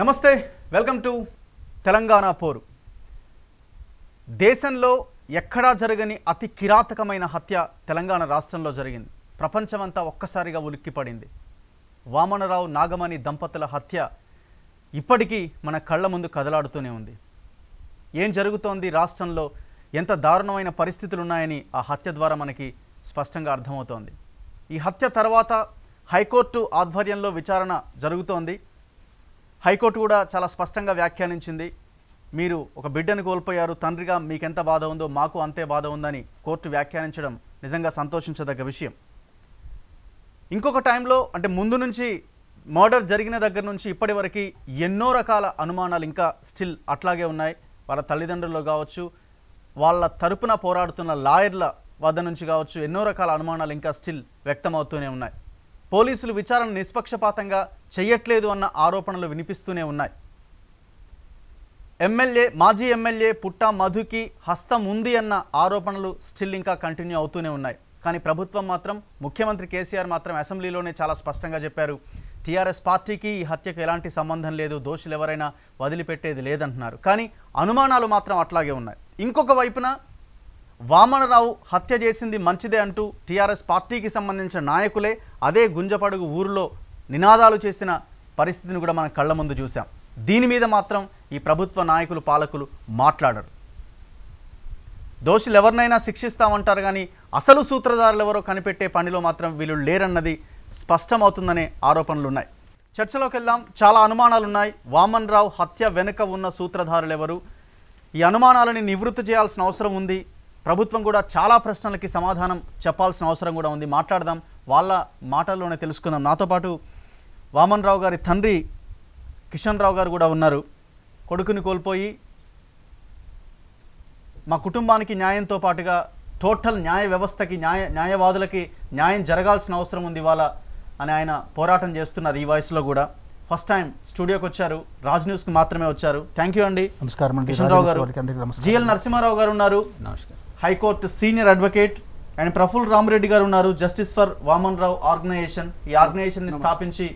నమస్తే welcome to Telangana పోరు దేశంలో ఎక్కడా జరగని అతి కిరాతకమైన హత్య తెలంగాణ రాష్ట్రంలో జరిగింది ప్రపంచమంతా ఒక్కసారిగా ఉలిక్కిపడింది వామనరావు నాగమణి దంపతుల హత్య ఇప్పటికీ మన కళ్ళ ముందు కదలాడుతూనే ఉంది ఏం జరుగుతోంది రాష్ట్రంలో ఎంత దారుణమైన పరిస్థితులు ఉన్నాయని ఆ హత్య ద్వారా మనకి స్పష్టంగా అర్థమవుతోంది ఈ హత్య తర్వాత హైకోర్టు ఆధ్వర్యంలో విచారణ జరుగుతోంది హైకోర్టు కూడా చాలా స్పష్టంగా వ్యాఖ్యానించింది మీరు ఒక బిడ్డను కోల్పోయారు తండ్రిగా మీకెంత బాధ ఉందో మాకు అంతే బాధ ఉందని కోర్టు వ్యాఖ్యానించడం నిజంగా సంతోషించదగ్గ విషయం ఇంకొక టైంలో అంటే ముందు నుంచి మర్డర్ జరిగిన దగ్గర నుంచి ఇప్పటి వరకు ఎన్నో రకాల అనుమానాలు ఇంకా స్టిల్ అట్లాగే ఉన్నాయి వాళ్ళ తల్లిదండ్రులు కావచ్చు వాళ్ళ తరపున పోరాడుతున్న లాయర్ల వద్ద నుంచి కావచ్చు ఎన్నో రకాల అనుమానాలు ఇంకా స్టిల్ వ్యక్తమవుతూనే ఉన్నాయి పోలీసులు విచారణ నిష్పక్షపాతంగా చేయట్లేదు అన్న ఆరోపణలు వినిపిస్తూనే ఉన్నాయి ఎమ్మెల్యే మాజీ ఎమ్మెల్యే పుట్ట మధుకి హస్తం ఉంది అన్న ఆరోపణలు స్టిల్ ఇంకా కంటిన్యూ అవుతూనే ఉన్నాయి కానీ ప్రభుత్వం మాత్రం ముఖ్యమంత్రి కేసీఆర్ మాత్రం అసెంబ్లీలోనే చాలా స్పష్టంగా చెప్పారు టీఆర్ఎస్ పార్టీకి ఈ హత్యకు ఎలాంటి సంబంధం లేదు దోషులు ఎవరైనా వదిలిపెట్టేది లేదంటున్నారు కానీ అనుమానాలు మాత్రం అట్లాగే ఉన్నాయి ఇంకొక వైపున వామనరావు హత్య చేసింది మంచిదే అంటూ టీఆర్ఎస్ పార్టీకి సంబంధించిన నాయకులే అదే గుంజపడుగు ఊరిలో నినాదాలు చేసిన పరిస్థితిని కూడా మనం కళ్ళ ముందు చూసాం దీని మీద మాత్రం ఈ ప్రభుత్వ నాయకులు పాలకులు మాట్లాడరు దోషులు ఎవరినైనా శిక్షిస్తామంటారు కానీ అసలు సూత్రధారులు ఎవరో కనిపెట్టే పనిలో మాత్రం వీళ్ళు లేరన్నది స్పష్టమవుతుందనే ఆరోపణలు ఉన్నాయి చర్చలోకి వెళ్దాం చాలా అనుమానాలున్నాయి వామన్ రావు హత్య వెనుక ఉన్న సూత్రధారులు ఎవరు ఈ అనుమానాలని నివృత్తి చేయాల్సిన అవసరం ఉంది ప్రభుత్వం కూడా చాలా ప్రశ్నలకి సమాధానం చెప్పాల్సిన అవసరం కూడా ఉంది మాట్లాడదాం వాళ్ళ మాటల్లోనే తెలుసుకుందాం నాతో పాటు వామన్ రావు గారి తండ్రి కిషన్ రావు గారు కూడా ఉన్నారు కొడుకుని కోల్పోయి మా కుటుంబానికి న్యాయంతో పాటుగా టోటల్ న్యాయ వ్యవస్థకి న్యాయ న్యాయవాదులకి న్యాయం జరగాల్సిన అవసరం ఉంది ఇవాళ అని ఆయన పోరాటం చేస్తున్నారు ఈ వయసులో కూడా ఫస్ట్ టైం స్టూడియోకి వచ్చారు రాజ్ న్యూస్కి మాత్రమే వచ్చారు థ్యాంక్ యూ అండి నమస్కారం రావు గారు జిఎల్ నరసింహారావు గారు ఉన్నారు నమస్కారం high court senior advocate and Praful Ramareddy గారు ఉన్నారు justice for Vaman Rao organisation ఈ ఆర్గనైజేషన్ని స్థాపించి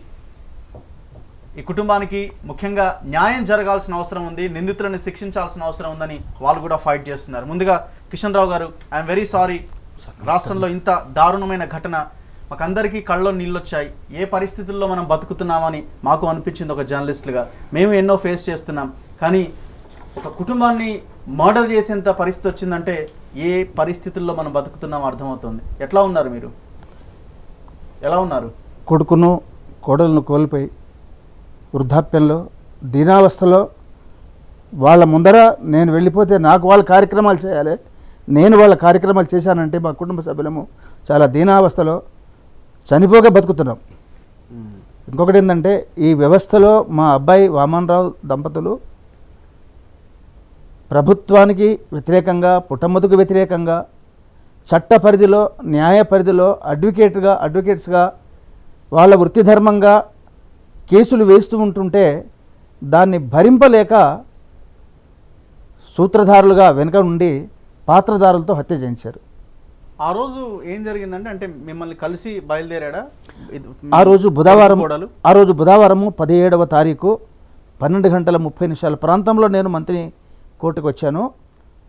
ఈ కుటుంబానికి ముఖ్యంగా న్యాయం జరగాల్సిన అవసరం ఉంది నిందితులను శిక్షించాల్సిన అవసరం ఉందని వాళ్ళు కూడా ఫైట్ చేస్తున్నారు ముందుగా కిషన్ రావు గారు ఐఎమ్ వెరీ సారీ రాష్ట్రంలో ఇంత దారుణమైన ఘటన మాకందరికీ కళ్ళలో నీళ్ళొచ్చాయి ఏ పరిస్థితుల్లో మనం బతుకుతున్నామని మాకు అనిపించింది ఒక జర్నలిస్ట్గా మేము ఎన్నో ఫేస్ చేస్తున్నాం కానీ ఒక కుటుంబాన్ని మర్డర్ చేసేంత పరిస్థితి వచ్చిందంటే ఏ పరిస్థితుల్లో మనం బతుకుతున్నాం అర్థమవుతుంది ఎట్లా ఉన్నారు మీరు ఎలా ఉన్నారు కొడుకును కోడలను కోల్పోయి వృద్ధాప్యంలో దీనావస్థలో వాళ్ళ ముందర నేను వెళ్ళిపోతే నాకు వాళ్ళ కార్యక్రమాలు చేయాలి నేను వాళ్ళ కార్యక్రమాలు చేశానంటే మా కుటుంబ సభ్యులము చాలా దీనావస్థలో చనిపోక బతుకుతున్నాం ఇంకొకటి ఏంటంటే ఈ వ్యవస్థలో మా అబ్బాయి వామన్ రావు దంపతులు ప్రభుత్వానికి వ్యతిరేకంగా పుట్టమతుకు వ్యతిరేకంగా చట్ట పరిధిలో న్యాయ పరిధిలో అడ్వకేట్గా అడ్వకేట్స్గా వాళ్ళ వృత్తిధర్మంగా కేసులు వేస్తూ ఉంటుంటే దాన్ని భరింపలేక సూత్రధారులుగా వెనుక ఉండి పాత్రధారులతో హత్య చేయించారు ఆ రోజు ఏం జరిగిందంటే అంటే మిమ్మల్ని కలిసి బయలుదేరాడా ఆ రోజు బుధవారం ఆ రోజు బుధవారము పదిహేడవ తారీఖు పన్నెండు గంటల ముప్పై నిమిషాల ప్రాంతంలో నేను మంత్రి కోర్టుకు వచ్చాను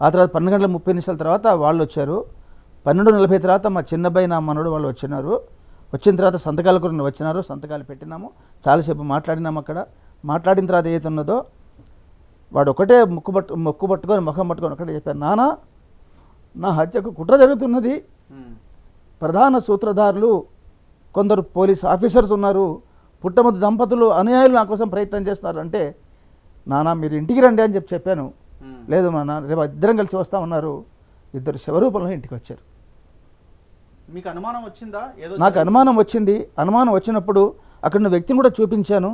ఆ తర్వాత పన్నెండు గంటల ముప్పై నిమిషాల తర్వాత వాళ్ళు వచ్చారు పన్నెండు నలభై తర్వాత మా చిన్నబ్బాయి నా మనోడు వాళ్ళు వచ్చినారు వచ్చిన తర్వాత సంతకాల కూడా వచ్చినారు సంతకాలు పెట్టినాము చాలాసేపు మాట్లాడినాము అక్కడ మాట్లాడిన తర్వాత ఏదైతే ఉన్నదో వాడు ఒకటే ముక్కు పట్టు ముక్కు పట్టుకొని ముఖం పట్టుకొని ఒకటే చెప్పారు నానా నా హత్యకు కుట్ర జరుగుతున్నది ప్రధాన సూత్రధారులు కొందరు పోలీస్ ఆఫీసర్స్ ఉన్నారు పుట్టమతి దంపతులు అనుయాయులు నా కోసం ప్రయత్నం చేస్తున్నారు అంటే నానా మీరు ఇంటికి రండి అని చెప్పి చెప్పాను లేదు మా నాన్న రేపు ఇద్దరం కలిసి వస్తా ఉన్నారు ఇద్దరు శివరూపంలో ఇంటికి వచ్చారు మీకు అనుమానం వచ్చిందా ఏదో నాకు అనుమానం వచ్చింది అనుమానం వచ్చినప్పుడు అక్కడ ఉన్న వ్యక్తిని కూడా చూపించాను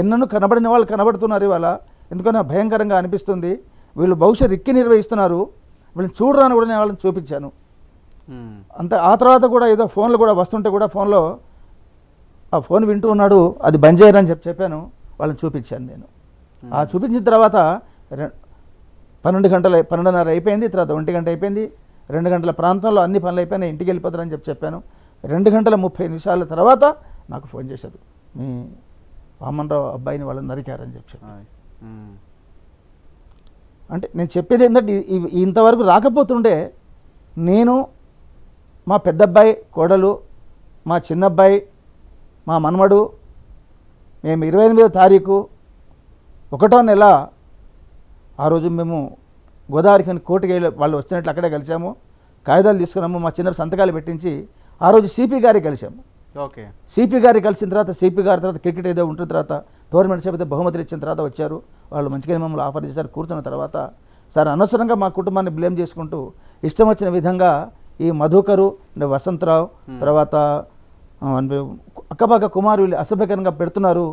ఎన్నో కనబడిన వాళ్ళు కనబడుతున్నారు ఇవాళ ఎందుకన్నా భయంకరంగా అనిపిస్తుంది వీళ్ళు బహుశా రిక్కి నిర్వహిస్తున్నారు వీళ్ళని చూడరాని కూడా నేను వాళ్ళని చూపించాను అంత ఆ తర్వాత కూడా ఏదో ఫోన్లో కూడా వస్తుంటే కూడా ఫోన్లో ఆ ఫోన్ వింటూ ఉన్నాడు అది బంద్ చేయరని చెప్పి చెప్పాను వాళ్ళని చూపించాను నేను ఆ చూపించిన తర్వాత పన్నెండు గంటలు పన్నెండున్నర అయిపోయింది తర్వాత ఒంటి గంట అయిపోయింది రెండు గంటల ప్రాంతంలో అన్ని పనులు అయిపోయినా ఇంటికి వెళ్ళిపోతారని చెప్పి చెప్పాను రెండు గంటల ముప్పై నిమిషాల తర్వాత నాకు ఫోన్ చేశారు మీ వామన్రావు అబ్బాయిని వాళ్ళని నరికారని చెప్పి చెప్పాను అంటే నేను చెప్పేది ఏంటంటే ఇంతవరకు రాకపోతుండే నేను మా పెద్దబ్బాయి కోడలు మా చిన్నబ్బాయి మా మనమడు మేము ఇరవై ఎనిమిదో తారీఖు ఒకటో నెల ఆ రోజు మేము గోదావరికి అని కోర్టుకి వాళ్ళు వచ్చినట్లు అక్కడే కలిసాము కాగితాలు తీసుకున్నాము మా చిన్న సంతకాలు పెట్టించి ఆ రోజు సిపి గారి కలిసాము ఓకే సిపి గారి కలిసిన తర్వాత సిపి గారి తర్వాత క్రికెట్ ఏదో ఉంటున్న తర్వాత టోర్నమెంట్ అయితే బహుమతులు ఇచ్చిన తర్వాత వచ్చారు వాళ్ళు మంచిగా మమ్మల్ని ఆఫర్ చేశారు కూర్చున్న తర్వాత సార్ అనవసరంగా మా కుటుంబాన్ని బ్లేమ్ చేసుకుంటూ ఇష్టం వచ్చిన విధంగా ఈ మధుకరు వసంతరావు తర్వాత అక్కపక్క కుమారు అసభ్యకరంగా పెడుతున్నారు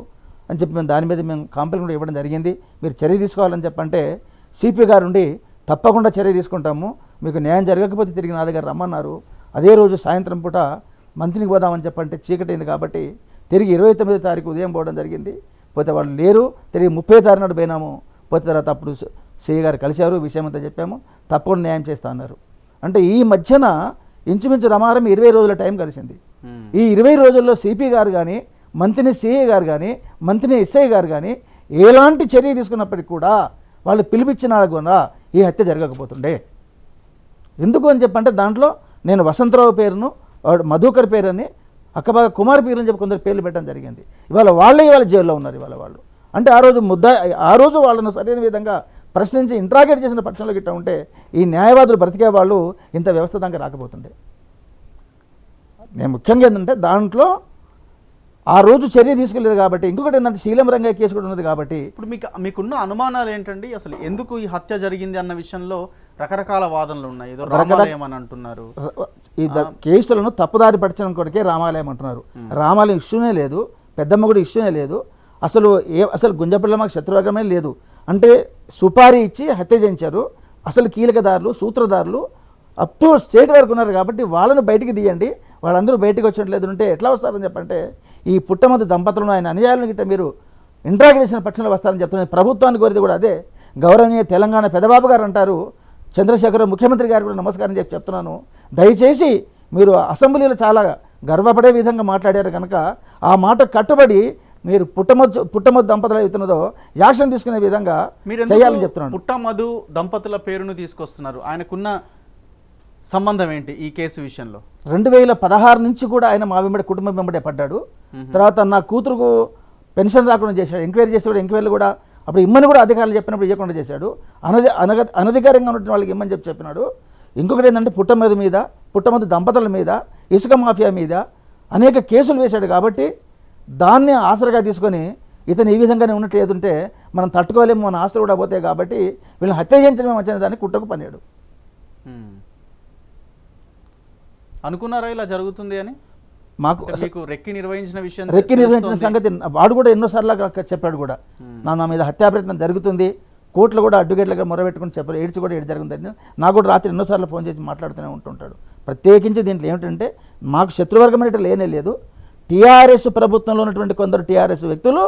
అని చెప్పి మేము దాని మీద మేము కాంప్లైంట్ కూడా ఇవ్వడం జరిగింది మీరు చర్య తీసుకోవాలని చెప్పంటే సిపి గారు ఉండి తప్పకుండా చర్య తీసుకుంటాము మీకు న్యాయం జరగకపోతే తిరిగి నా దగ్గర రమ్మన్నారు అదే రోజు సాయంత్రం పూట మంత్రికి పోదామని చెప్పంటే చీకటైంది కాబట్టి తిరిగి ఇరవై తొమ్మిదో తారీఖు ఉదయం పోవడం జరిగింది పోతే వాళ్ళు లేరు తిరిగి ముప్పై తారీఖు నాడు పోయినాము పోతే తర్వాత అప్పుడు సిఐ గారు కలిశారు విషయం అంతా చెప్పాము తప్పకుండా న్యాయం చేస్తా అన్నారు అంటే ఈ మధ్యన ఇంచుమించు రమారం ఇరవై రోజుల టైం కలిసింది ఈ ఇరవై రోజుల్లో సిపి గారు కానీ మంత్రిని సిఏ గారు కానీ మంత్రిని ఎస్ఐ గారు కానీ ఎలాంటి చర్య తీసుకున్నప్పటికీ కూడా వాళ్ళు పిలిపించిన కూడా ఈ హత్య జరగకపోతుండే ఎందుకు అని చెప్పంటే దాంట్లో నేను వసంతరావు పేరును మధుకర్ పేరుని అక్కబాగా కుమార్ పేరు అని చెప్పి కొందరు పేర్లు పెట్టడం జరిగింది ఇవాళ వాళ్ళే ఇవాళ జైల్లో ఉన్నారు ఇవాళ వాళ్ళు అంటే ఆ రోజు ముద్దా ఆ రోజు వాళ్ళను సరైన విధంగా ప్రశ్నించి ఇంట్రాగేట్ చేసిన పక్షంలో గిట్ట ఉంటే ఈ న్యాయవాదులు బ్రతికే వాళ్ళు ఇంత వ్యవస్థ దాకా రాకపోతుండే నేను ముఖ్యంగా ఏంటంటే దాంట్లో ఆ రోజు చర్య తీసుకోలేదు కాబట్టి ఇంకొకటి ఏంటంటే శీలం రంగా కేసు కూడా ఉన్నది కాబట్టి ఇప్పుడు మీకు మీకున్న అనుమానాలు ఏంటండి అసలు ఎందుకు ఈ హత్య జరిగింది అన్న విషయంలో రకరకాల వాదనలు ఉన్నాయి రామాలయం అని అంటున్నారు ఈ కేసులను తప్పుదారి పరచడం కొడుకే రామాలయం అంటున్నారు రామాలయం ఇష్యూనే లేదు పెద్దమ్మ కూడా ఇష్యూనే లేదు అసలు ఏ అసలు గుంజపల్లి మాకు శత్రువర్గమే లేదు అంటే సుపారీ ఇచ్చి హత్య చేయించారు అసలు కీలకదారులు సూత్రధారులు అప్ టు స్టేట్ వరకు ఉన్నారు కాబట్టి వాళ్ళను బయటికి తీయండి వాళ్ళందరూ బయటకు వచ్చినట్లేదు ఉంటే ఎట్లా వస్తారని చెప్పంటే ఈ పుట్టమంది దంపతులను ఆయన అనుజాయాలను గిట్ట మీరు ఇంట్రాగ్రేషన్ పక్షంలో వస్తారని చెప్తున్నారు ప్రభుత్వాన్ని కోరిది కూడా అదే గౌరవనీయ తెలంగాణ పెదబాబు గారు అంటారు చంద్రశేఖర్ ముఖ్యమంత్రి గారు కూడా నమస్కారం చెప్పి చెప్తున్నాను దయచేసి మీరు అసెంబ్లీలో చాలా గర్వపడే విధంగా మాట్లాడారు కనుక ఆ మాట కట్టుబడి మీరు పుట్టమధు పుట్టమధు దంపతుల అవుతున్నదో యాక్షన్ తీసుకునే విధంగా చేయాలని చెప్తున్నాను పుట్టమధు దంపతుల పేరును తీసుకొస్తున్నారు ఆయనకున్న సంబంధం ఏంటి ఈ కేసు విషయంలో రెండు వేల పదహారు నుంచి కూడా ఆయన మా వెంబడి కుటుంబం వెంబడే పడ్డాడు తర్వాత నా కూతురుకు పెన్షన్ రాకుండా చేశాడు ఎంక్వైరీ కూడా ఎంక్వైరీలు కూడా అప్పుడు ఇమ్మని కూడా అధికారులు చెప్పినప్పుడు ఇవ్వకుండా చేశాడు అనధి అనగ అనధికారంగా ఉన్నటువంటి వాళ్ళకి ఇమ్మని చెప్పి చెప్పినాడు ఇంకొకటి ఏంటంటే పుట్టమది మీద పుట్టమది దంపతుల మీద ఇసుక మాఫియా మీద అనేక కేసులు వేశాడు కాబట్టి దాన్ని ఆసరగా తీసుకొని ఇతను ఈ విధంగానే ఉన్నట్టు ఏదుంటే మనం తట్టుకోలేము మన ఆస్తులు కూడా పోతాయి కాబట్టి వీళ్ళని హత్య చేయించడం మంచిదని దాన్ని కుట్రకు పనియాడు అనుకున్నారా ఇలా జరుగుతుంది అని మాకు మీకు రెక్కి నిర్వహించిన విషయం రెక్కి నిర్వహించిన సంగతి వాడు కూడా ఎన్నోసార్లు చెప్పాడు కూడా నా నా మీద హత్యాప్రయత్నం జరుగుతుంది కోట్లు కూడా అడ్డుగేట్లుగా మొరబెట్టుకుని చెప్పారు ఏడ్చి కూడా ఏడు జరుగుతుంది నాకు కూడా రాత్రి ఎన్నోసార్లు ఫోన్ చేసి మాట్లాడుతూనే ఉంటుంటాడు ప్రత్యేకించి దీంట్లో ఏమిటంటే మాకు శత్రువర్గం అనేటి లేనే లేదు టీఆర్ఎస్ ప్రభుత్వంలో ఉన్నటువంటి కొందరు టీఆర్ఎస్ వ్యక్తులు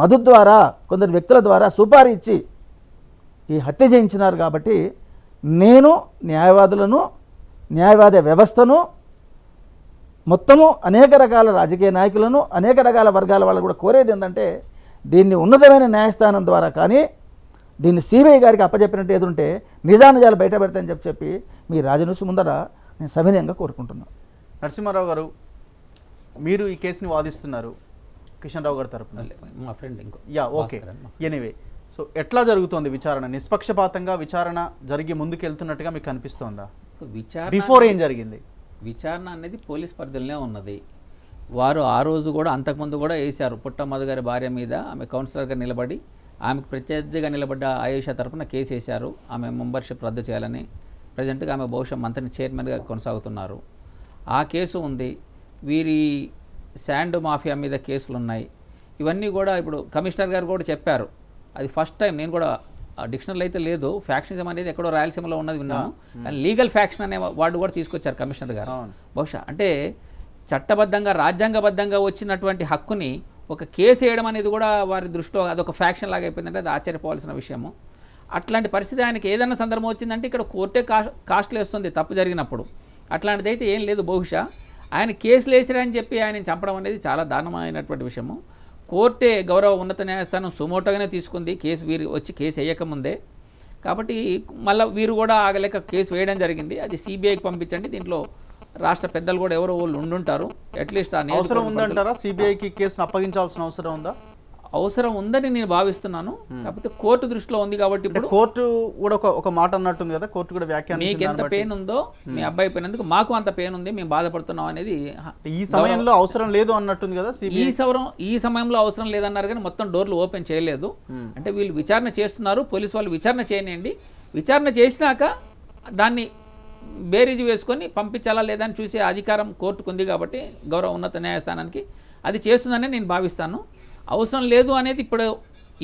మధు ద్వారా కొందరు వ్యక్తుల ద్వారా సుపారీ ఇచ్చి ఈ హత్య చేయించినారు కాబట్టి నేను న్యాయవాదులను న్యాయవాద వ్యవస్థను మొత్తము అనేక రకాల రాజకీయ నాయకులను అనేక రకాల వర్గాల వాళ్ళు కూడా కోరేది ఏంటంటే దీన్ని ఉన్నతమైన న్యాయస్థానం ద్వారా కానీ దీన్ని సిబిఐ గారికి అప్పచెప్పినట్టు ఏదుంటే నిజానిజాలు బయటపెడతాయని చెప్పి చెప్పి మీ రాజనుసు ముందర నేను సవినయంగా కోరుకుంటున్నాను నరసింహారావు గారు మీరు ఈ కేసుని వాదిస్తున్నారు కిషన్ రావు గారి తరపున మా ఫ్రెండ్ ఇంకో యా ఓకే ఎనీవే సో ఎట్లా జరుగుతోంది విచారణ నిష్పక్షపాతంగా విచారణ జరిగి ముందుకు వెళ్తున్నట్టుగా మీకు కనిపిస్తోందా విచారణ బిఫోర్ ఏం జరిగింది విచారణ అనేది పోలీస్ పరిధిలోనే ఉన్నది వారు ఆ రోజు కూడా అంతకుముందు కూడా వేశారు పుట్టమ్మధు గారి భార్య మీద ఆమె కౌన్సిలర్గా నిలబడి ఆమెకు ప్రత్యర్థిగా నిలబడ్డ ఆయుష తరఫున కేసు వేశారు ఆమె మెంబర్షిప్ రద్దు చేయాలని ప్రజెంట్గా ఆమె బహుశా మంత్రిని చైర్మన్గా కొనసాగుతున్నారు ఆ కేసు ఉంది వీరి శాండ్ మాఫియా మీద కేసులు ఉన్నాయి ఇవన్నీ కూడా ఇప్పుడు కమిషనర్ గారు కూడా చెప్పారు అది ఫస్ట్ టైం నేను కూడా డిక్షనరీ అయితే లేదు ఫ్యాక్షనిజం అనేది ఎక్కడో రాయలసీమలో ఉన్నది విన్నాము కానీ లీగల్ ఫ్యాక్షన్ అనే వార్డు కూడా తీసుకొచ్చారు కమిషనర్ గారు బహుశా అంటే చట్టబద్ధంగా రాజ్యాంగబద్ధంగా వచ్చినటువంటి హక్కుని ఒక కేసు వేయడం అనేది కూడా వారి దృష్టిలో అదొక ఫ్యాక్షన్ లాగా అయిపోయిందంటే అది ఆశ్చర్యపోవాల్సిన విషయము అట్లాంటి పరిస్థితి ఆయనకి ఏదైనా సందర్భం వచ్చిందంటే ఇక్కడ కోర్టే కాస్ట్ వేస్తుంది తప్పు జరిగినప్పుడు అట్లాంటిది అయితే ఏం లేదు బహుశా ఆయన కేసులు వేసిరని చెప్పి ఆయన చంపడం అనేది చాలా దారుణమైనటువంటి విషయము కోర్టే గౌరవ ఉన్నత న్యాయస్థానం సుమోటోగానే తీసుకుంది కేసు వీరు వచ్చి కేసు వేయకముందే కాబట్టి మళ్ళీ వీరు కూడా ఆగలేక కేసు వేయడం జరిగింది అది సిబిఐకి పంపించండి దీంట్లో రాష్ట్ర పెద్దలు కూడా ఎవరో వాళ్ళు ఉండుంటారు అట్లీస్ట్ అవసరం ఉందంటారా సిబిఐకి కేసును అప్పగించాల్సిన అవసరం ఉందా అవసరం ఉందని నేను భావిస్తున్నాను hmm. కాకపోతే కోర్టు దృష్టిలో ఉంది కాబట్టి ఇప్పుడు కోర్టు కూడా ఒక ఒక మాట అన్నట్టుంది కదా కోర్టు కూడా వ్యాఖ్యానం మీకు ఎంత పెయిన్ ఉందో hmm. మీ అబ్బాయి పోయినందుకు మాకు అంత పెయిన్ ఉంది మేము బాధపడుతున్నాం అనేది ఈ సమయంలో అవసరం లేదు అన్నట్టుంది కదా ఈ సమయం ఈ సమయంలో అవసరం లేదన్నారు కానీ మొత్తం డోర్లు ఓపెన్ చేయలేదు hmm. అంటే వీళ్ళు విచారణ చేస్తున్నారు పోలీసు వాళ్ళు విచారణ చేయనండి విచారణ చేసినాక దాన్ని బేరీజు వేసుకొని పంపించాలా లేదా అని చూసే అధికారం కోర్టుకు ఉంది కాబట్టి గౌరవ ఉన్నత న్యాయస్థానానికి అది చేస్తుందని నేను భావిస్తాను అవసరం లేదు అనేది ఇప్పుడు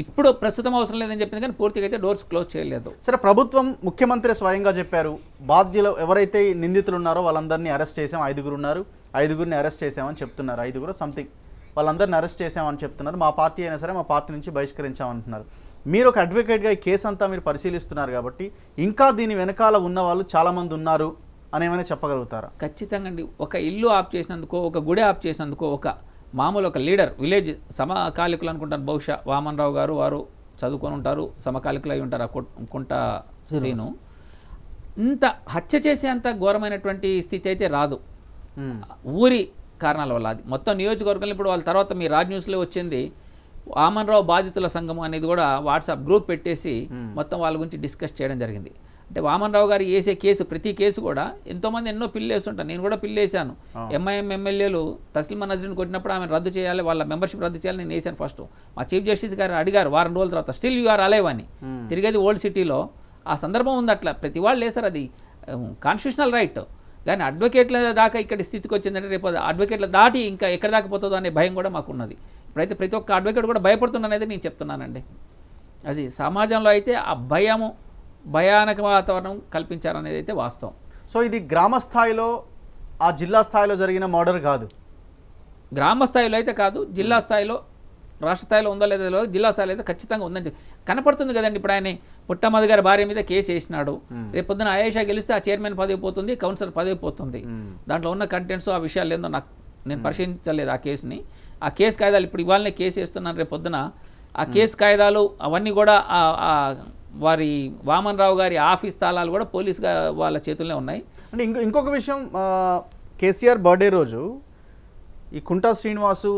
ఇప్పుడు ప్రస్తుతం అవసరం లేదని చెప్పింది కానీ పూర్తిగా అయితే డోర్స్ క్లోజ్ చేయలేదు సరే ప్రభుత్వం ముఖ్యమంత్రి స్వయంగా చెప్పారు బాధ్యులు ఎవరైతే నిందితులు ఉన్నారో వాళ్ళందరినీ అరెస్ట్ చేసాం ఐదుగురు ఉన్నారు ఐదుగురిని అరెస్ట్ చేసామని చెప్తున్నారు ఐదుగురు సంథింగ్ వాళ్ళందరిని అరెస్ట్ చేసామని చెప్తున్నారు మా పార్టీ అయినా సరే మా పార్టీ నుంచి బహిష్కరించామంటున్నారు మీరు ఒక అడ్వకేట్గా ఈ కేసు అంతా మీరు పరిశీలిస్తున్నారు కాబట్టి ఇంకా దీని వెనకాల ఉన్న వాళ్ళు చాలామంది ఉన్నారు అని ఏమైనా చెప్పగలుగుతారా ఖచ్చితంగా అండి ఒక ఇల్లు ఆప్ చేసినందుకో ఒక గుడి ఆప్ చేసినందుకో ఒక మామూలు ఒక లీడర్ విలేజ్ సమకాలికులు అనుకుంటారు బహుశా వామన్రావు గారు వారు చదువుకొని ఉంటారు సమకాలికులు అయి ఉంటారు ఆ కుంట సీను ఇంత హత్య చేసేంత ఘోరమైనటువంటి స్థితి అయితే రాదు ఊరి కారణాల వల్ల అది మొత్తం నియోజకవర్గంలో ఇప్పుడు వాళ్ళ తర్వాత మీ రాజ్ న్యూస్లో వచ్చింది వామన్రావు బాధితుల సంఘం అనేది కూడా వాట్సాప్ గ్రూప్ పెట్టేసి మొత్తం వాళ్ళ గురించి డిస్కస్ చేయడం జరిగింది అంటే వామన్రావు గారు వేసే కేసు ప్రతి కేసు కూడా ఎంతోమంది ఎన్నో పిల్లలు వేస్తుంటారు నేను కూడా పిల్లలు వేసాను ఎంఐఎం ఎమ్మెల్యేలు తస్లిమా నజరీని కొట్టినప్పుడు ఆమె రద్దు చేయాలి వాళ్ళ మెంబర్షిప్ రద్దు చేయాలి నేను వేసాను ఫస్ట్ మా చీఫ్ జస్టిస్ గారు అడిగారు వారం రోజుల తర్వాత స్టిల్ యూఆర్ అలైవ్ అని తిరిగేది ఓల్డ్ సిటీలో ఆ సందర్భం ఉంది అట్లా ప్రతి వాళ్ళు వేస్తారు అది కాన్స్టిట్యూషనల్ రైట్ కానీ అడ్వకేట్ల దాకా ఇక్కడ స్థితికి వచ్చిందంటే రేపు అడ్వకేట్ల దాటి ఇంకా ఎక్కడ దాకా పోతుందో అనే భయం కూడా మాకున్నది ఇప్పుడైతే ప్రతి ఒక్క అడ్వకేట్ కూడా భయపడుతున్నానైతే నేను చెప్తున్నానండి అది సమాజంలో అయితే ఆ భయము భయానక వాతావరణం కల్పించారనేది అయితే వాస్తవం సో ఇది గ్రామ స్థాయిలో ఆ జిల్లా స్థాయిలో జరిగిన మర్డర్ కాదు గ్రామ స్థాయిలో అయితే కాదు జిల్లా స్థాయిలో రాష్ట్ర స్థాయిలో ఉందో లేదో జిల్లా స్థాయిలో అయితే ఖచ్చితంగా ఉందని కనపడుతుంది కదండి ఇప్పుడు ఆయన పుట్టమ్మది గారి భార్య మీద కేసు వేసినాడు రేపు పొద్దున ఆయేషా గెలిస్తే ఆ చైర్మన్ పదవి పోతుంది కౌన్సిలర్ పదవి పోతుంది దాంట్లో ఉన్న కంటెంట్స్ ఆ విషయాలు ఏందో నాకు నేను పరిశీలించలేదు ఆ కేసుని ఆ కేసు కాయిదాలు ఇప్పుడు ఇవాళనే కేసు వేస్తున్నాను రేపు పొద్దున ఆ కేసు కాయిదాలు అవన్నీ కూడా వారి రావు గారి ఆఫీస్ తాళాలు కూడా పోలీస్ వాళ్ళ చేతుల్లో ఉన్నాయి అంటే ఇంకో ఇంకొక విషయం కేసీఆర్ బర్త్డే రోజు ఈ కుంటా శ్రీనివాసు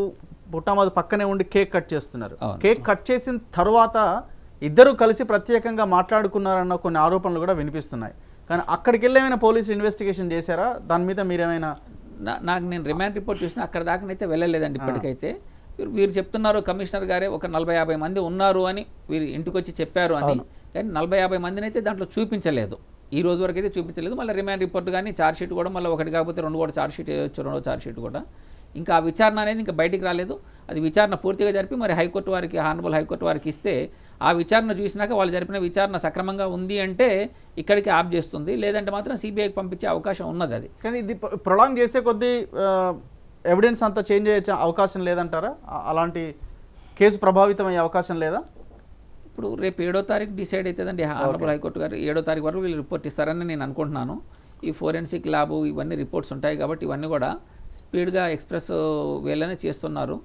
పుట్టామాది పక్కనే ఉండి కేక్ కట్ చేస్తున్నారు కేక్ కట్ చేసిన తర్వాత ఇద్దరు కలిసి ప్రత్యేకంగా మాట్లాడుకున్నారన్న కొన్ని ఆరోపణలు కూడా వినిపిస్తున్నాయి కానీ అక్కడికి వెళ్ళి ఏమైనా పోలీసు ఇన్వెస్టిగేషన్ చేశారా దాని మీద మీరేమైనా నాకు నేను రిమాండ్ రిపోర్ట్ చూసిన అక్కడ దాకానైతే వెళ్ళలేదండి ఇప్పటికైతే వీరు చెప్తున్నారు కమిషనర్ గారే ఒక నలభై యాభై మంది ఉన్నారు అని వీరు ఇంటికి వచ్చి చెప్పారు అని కానీ నలభై యాభై మందిని అయితే దాంట్లో చూపించలేదు ఈ రోజు వరకు అయితే చూపించలేదు మళ్ళీ రిమాండ్ రిపోర్ట్ కానీ ఛార్జ్ షీట్ కూడా మళ్ళీ ఒకటి కాకపోతే రెండు కూడా ఛార్జ్ షీట్ వేయచ్చు రెండో ఛార్జ్ షీట్ కూడా ఇంకా ఆ విచారణ అనేది ఇంకా బయటికి రాలేదు అది విచారణ పూర్తిగా జరిపి మరి హైకోర్టు వారికి హానబుల్ హైకోర్టు వారికి ఇస్తే ఆ విచారణ చూసినాక వాళ్ళు జరిపిన విచారణ సక్రమంగా ఉంది అంటే ఇక్కడికి ఆప్ చేస్తుంది లేదంటే మాత్రం సిబిఐకి పంపించే అవకాశం ఉన్నది అది కానీ ఇది ప్రొలాంగ్ చేసే కొద్దీ ఎవిడెన్స్ అంతా చేంజ్ అయ్యే అవకాశం లేదంటారా అలాంటి కేసు ప్రభావితం అయ్యే అవకాశం లేదా ఇప్పుడు రేపు ఏడో తారీఖు డిసైడ్ అవుతుందండి ఆనరబుల్ హైకోర్టు గారు ఏడో తారీఖు వరకు వీళ్ళు రిపోర్ట్ ఇస్తారని నేను అనుకుంటున్నాను ఈ ఫోరెన్సిక్ ల్యాబ్ ఇవన్నీ రిపోర్ట్స్ ఉంటాయి కాబట్టి ఇవన్నీ కూడా స్పీడ్గా ఎక్స్ప్రెస్ వేలనే చేస్తున్నారు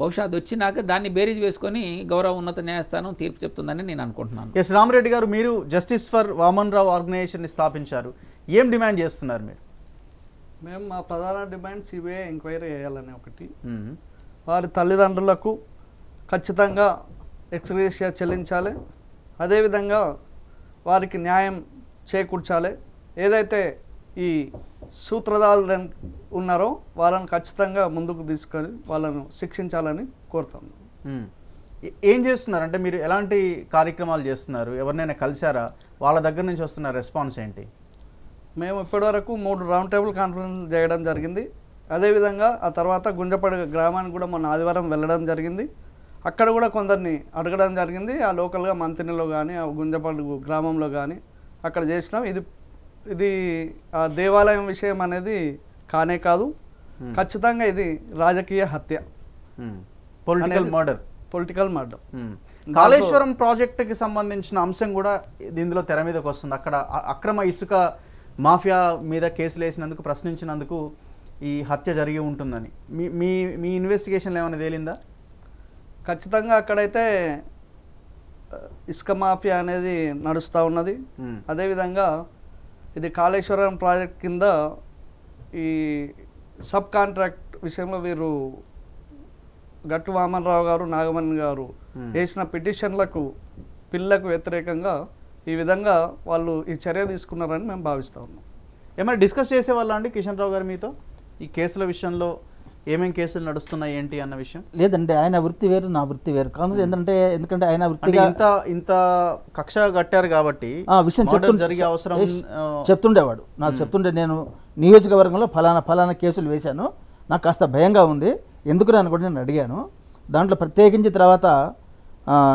బహుశా అది వచ్చినాక దాన్ని బేరీజ్ వేసుకొని గౌరవ ఉన్నత న్యాయస్థానం తీర్పు చెప్తుందని నేను అనుకుంటున్నాను ఎస్ రామరెడ్డి గారు మీరు జస్టిస్ ఫర్ వామన్ రావు ఆర్గనైజేషన్ని స్థాపించారు ఏం డిమాండ్ చేస్తున్నారు మీరు మేము మా ప్రధాన డిమాండ్ సిబిఐ ఎంక్వైరీ చేయాలని ఒకటి వారి తల్లిదండ్రులకు ఖచ్చితంగా ఎక్స్గ్రేషియా చెల్లించాలి అదేవిధంగా వారికి న్యాయం చేకూర్చాలి ఏదైతే ఈ సూత్రధారు ఉన్నారో వాళ్ళని ఖచ్చితంగా ముందుకు తీసుకొని వాళ్ళను శిక్షించాలని కోరుతాం ఏం చేస్తున్నారు అంటే మీరు ఎలాంటి కార్యక్రమాలు చేస్తున్నారు ఎవరినైనా కలిశారా వాళ్ళ దగ్గర నుంచి వస్తున్న రెస్పాన్స్ ఏంటి మేము ఇప్పటివరకు మూడు రౌండ్ టేబుల్ కాన్ఫరెన్స్ చేయడం జరిగింది అదేవిధంగా ఆ తర్వాత గుంజపడ గ్రామానికి కూడా మొన్న ఆదివారం వెళ్ళడం జరిగింది అక్కడ కూడా కొందరిని అడగడం జరిగింది ఆ లోకల్గా మంతినిలో కానీ ఆ గుంజపాడు గ్రామంలో కానీ అక్కడ చేసినాం ఇది ఇది ఆ దేవాలయం విషయం అనేది కానే కాదు ఖచ్చితంగా ఇది రాజకీయ హత్య political murder political murder Kaleshwaram ప్రాజెక్టుకి సంబంధించిన అంశం కూడా దీనిలో తెర మీదకి వస్తుంది అక్కడ అక్రమ ఇసుక మాఫియా మీద కేసులు వేసినందుకు ప్రశ్నించినందుకు ఈ హత్య జరిగి ఉంటుందని మీ మీ ఇన్వెస్టిగేషన్లో ఏమైనా తేలిందా ఖచ్చితంగా అక్కడైతే ఇసుక మాఫియా అనేది నడుస్తూ ఉన్నది అదేవిధంగా ఇది కాళేశ్వరం ప్రాజెక్ట్ కింద ఈ సబ్ కాంట్రాక్ట్ విషయంలో వీరు గట్టు వామనరావు గారు నాగమణి గారు వేసిన పిటిషన్లకు పిల్లలకు వ్యతిరేకంగా ఈ విధంగా వాళ్ళు ఈ చర్య తీసుకున్నారని మేము భావిస్తూ ఉన్నాం ఏమైనా డిస్కస్ అండి కిషన్ రావు గారు మీతో ఈ కేసుల విషయంలో ఏమేం కేసులు నడుస్తున్నాయి ఏంటి అన్న విషయం లేదంటే ఆయన వృత్తి వేరు నా వృత్తి వేరు కాంగ్రెస్ ఏంటంటే ఎందుకంటే ఆయన వృత్తి ఇంత ఇంత కక్ష కట్టారు కాబట్టి ఆ విషయం చెప్పడం జరిగే అవసరం చెప్తుండేవాడు నాకు చెప్తుండే నేను నియోజకవర్గంలో ఫలానా ఫలానా కేసులు వేశాను నాకు కాస్త భయంగా ఉంది ఎందుకు నేను కూడా నేను అడిగాను దాంట్లో ప్రత్యేకించి తర్వాత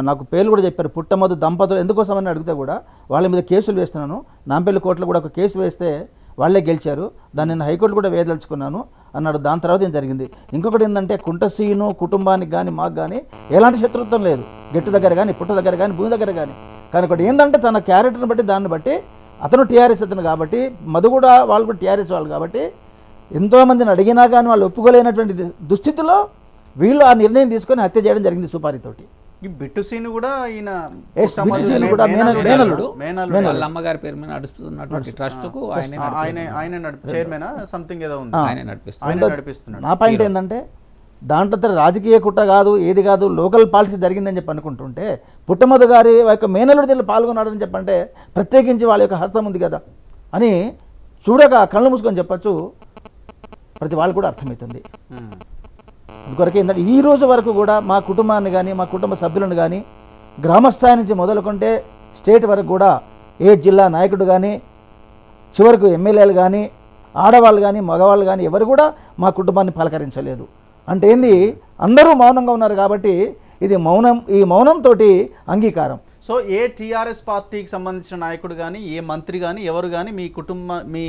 నాకు పేర్లు కూడా చెప్పారు పుట్టమొదటి దంపతులు ఎందుకోసమని అడిగితే కూడా వాళ్ళ మీద కేసులు వేస్తున్నాను నాంపల్లి కోర్టులో కూడా ఒక కేసు వేస్తే వాళ్లే గెలిచారు దాన్ని నేను హైకోర్టు కూడా వేయదలుచుకున్నాను అన్నాడు దాని తర్వాత ఏం జరిగింది ఇంకొకటి ఏంటంటే కుంటసీను కుటుంబానికి కానీ మాకు కానీ ఎలాంటి శత్రుత్వం లేదు గట్టి దగ్గర కానీ పుట్ట దగ్గర కానీ భూమి దగ్గర కానీ కానీ ఒకటి ఏంటంటే తన క్యారెక్టర్ని బట్టి దాన్ని బట్టి అతను టీఆర్ఎస్ అతను కాబట్టి మధు కూడా వాళ్ళు కూడా టీఆర్ఎస్ వాళ్ళు కాబట్టి ఎంతోమందిని అడిగినా కానీ వాళ్ళు ఒప్పుకోలేనటువంటి దుస్థితిలో వీళ్ళు ఆ నిర్ణయం తీసుకొని హత్య చేయడం జరిగింది సుపారితోటి ఈ బిట్టు సీన్ కూడా ఈయన మేనలుడు వాళ్ళ అమ్మగారి పేరు మీద నడుస్తున్నటువంటి ట్రస్ట్ కు ఆయన ఆయన చైర్మన్ సంథింగ్ ఏదో ఆయన నడిపిస్తున్నాడు నా పాయింట్ ఏంటంటే దాంట్లో రాజకీయ కుట్ర కాదు ఏది కాదు లోకల్ పాలసీ జరిగిందని చెప్పి అనుకుంటుంటే పుట్టమధు గారి యొక్క మేనలుడు దీనిలో పాల్గొన్నాడని చెప్పంటే ప్రత్యేకించి వాళ్ళ యొక్క హస్తం ఉంది కదా అని చూడక కళ్ళు మూసుకొని చెప్పచ్చు ప్రతి వాళ్ళు కూడా అర్థమవుతుంది అందుకొరకే ఏంటంటే ఈ రోజు వరకు కూడా మా కుటుంబాన్ని కానీ మా కుటుంబ సభ్యులను కానీ గ్రామస్థాయి నుంచి మొదలుకుంటే స్టేట్ వరకు కూడా ఏ జిల్లా నాయకుడు కానీ చివరకు ఎమ్మెల్యేలు కానీ ఆడవాళ్ళు కానీ మగవాళ్ళు కానీ ఎవరు కూడా మా కుటుంబాన్ని పలకరించలేదు అంటే ఏంది అందరూ మౌనంగా ఉన్నారు కాబట్టి ఇది మౌనం ఈ మౌనంతో అంగీకారం సో ఏ టీఆర్ఎస్ పార్టీకి సంబంధించిన నాయకుడు కానీ ఏ మంత్రి కానీ ఎవరు కానీ మీ కుటుంబ మీ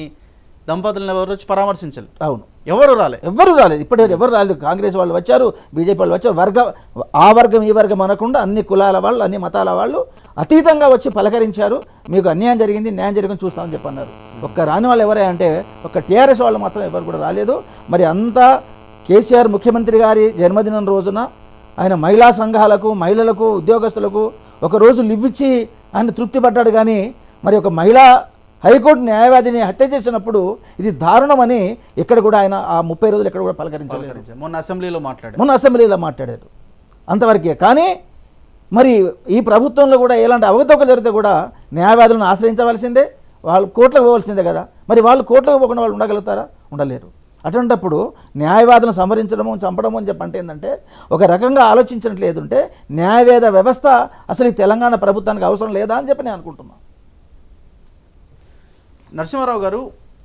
దంపతులను ఎవరు వచ్చి పరామర్శించాలి అవును ఎవరు రాలేదు ఎవరు రాలేదు ఇప్పటివరకు ఎవరు రాలేదు కాంగ్రెస్ వాళ్ళు వచ్చారు బీజేపీ వాళ్ళు వచ్చారు వర్గ ఆ వర్గం ఈ వర్గం అనకుండా అన్ని కులాల వాళ్ళు అన్ని మతాల వాళ్ళు అతీతంగా వచ్చి పలకరించారు మీకు అన్యాయం జరిగింది న్యాయం జరిగింది చూస్తామని చెప్పన్నారు ఒక్క రాని వాళ్ళు ఎవరే అంటే ఒక్క టీఆర్ఎస్ వాళ్ళు మాత్రం ఎవరు కూడా రాలేదు మరి అంతా కేసీఆర్ ముఖ్యమంత్రి గారి జన్మదినం రోజున ఆయన మహిళా సంఘాలకు మహిళలకు ఉద్యోగస్తులకు ఒక రోజు లివ్విచ్చి ఆయన తృప్తి పడ్డాడు కానీ మరి ఒక మహిళా హైకోర్టు న్యాయవాదిని హత్య చేసినప్పుడు ఇది దారుణమని ఇక్కడ కూడా ఆయన ఆ ముప్పై రోజులు ఇక్కడ కూడా పలకరించలేదు మొన్న అసెంబ్లీలో మాట్లాడారు మొన్న అసెంబ్లీలో మాట్లాడారు అంతవరకే కానీ మరి ఈ ప్రభుత్వంలో కూడా ఎలాంటి అవగతవకలు జరిగితే కూడా న్యాయవాదులను ఆశ్రయించవలసిందే వాళ్ళు కోర్టులకు పోవాల్సిందే కదా మరి వాళ్ళు కోర్టులకు పోకుండా వాళ్ళు ఉండగలుగుతారా ఉండలేరు అటువంటప్పుడు న్యాయవాదులను సంహరించడము చంపడము అని చెప్పంటే ఏంటంటే ఒక రకంగా ఆలోచించినట్లు ఏదంటే న్యాయవేద వ్యవస్థ అసలు ఈ తెలంగాణ ప్రభుత్వానికి అవసరం లేదా అని చెప్పి నేను అనుకుంటున్నాను నరసింహారావు గారు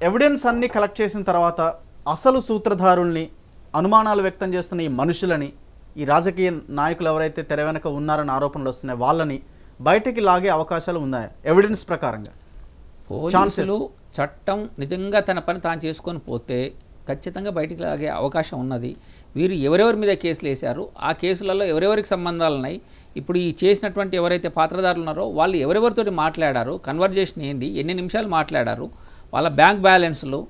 ఎవిడెన్స్ అన్ని కలెక్ట్ చేసిన తర్వాత అసలు సూత్రధారుల్ని అనుమానాలు వ్యక్తం చేస్తున్న ఈ మనుషులని ఈ రాజకీయ నాయకులు ఎవరైతే తెర వెనక ఉన్నారని ఆరోపణలు వస్తున్నాయి వాళ్ళని బయటకి లాగే అవకాశాలు ఉన్నాయి ఎవిడెన్స్ ప్రకారంగా ఛాన్సులు చట్టం నిజంగా తన పని తాను చేసుకొని పోతే ఖచ్చితంగా బయటికి లాగే అవకాశం ఉన్నది వీరు ఎవరెవరి మీద కేసులు వేశారు ఆ కేసులలో ఎవరెవరికి సంబంధాలు ఉన్నాయి ఇప్పుడు ఈ చేసినటువంటి ఎవరైతే పాత్రదారులు ఉన్నారో వాళ్ళు ఎవరెవరితోటి మాట్లాడారు కన్వర్జేషన్ ఏంది ఎన్ని నిమిషాలు మాట్లాడారు వాళ్ళ బ్యాంక్ బ్యాలెన్స్లు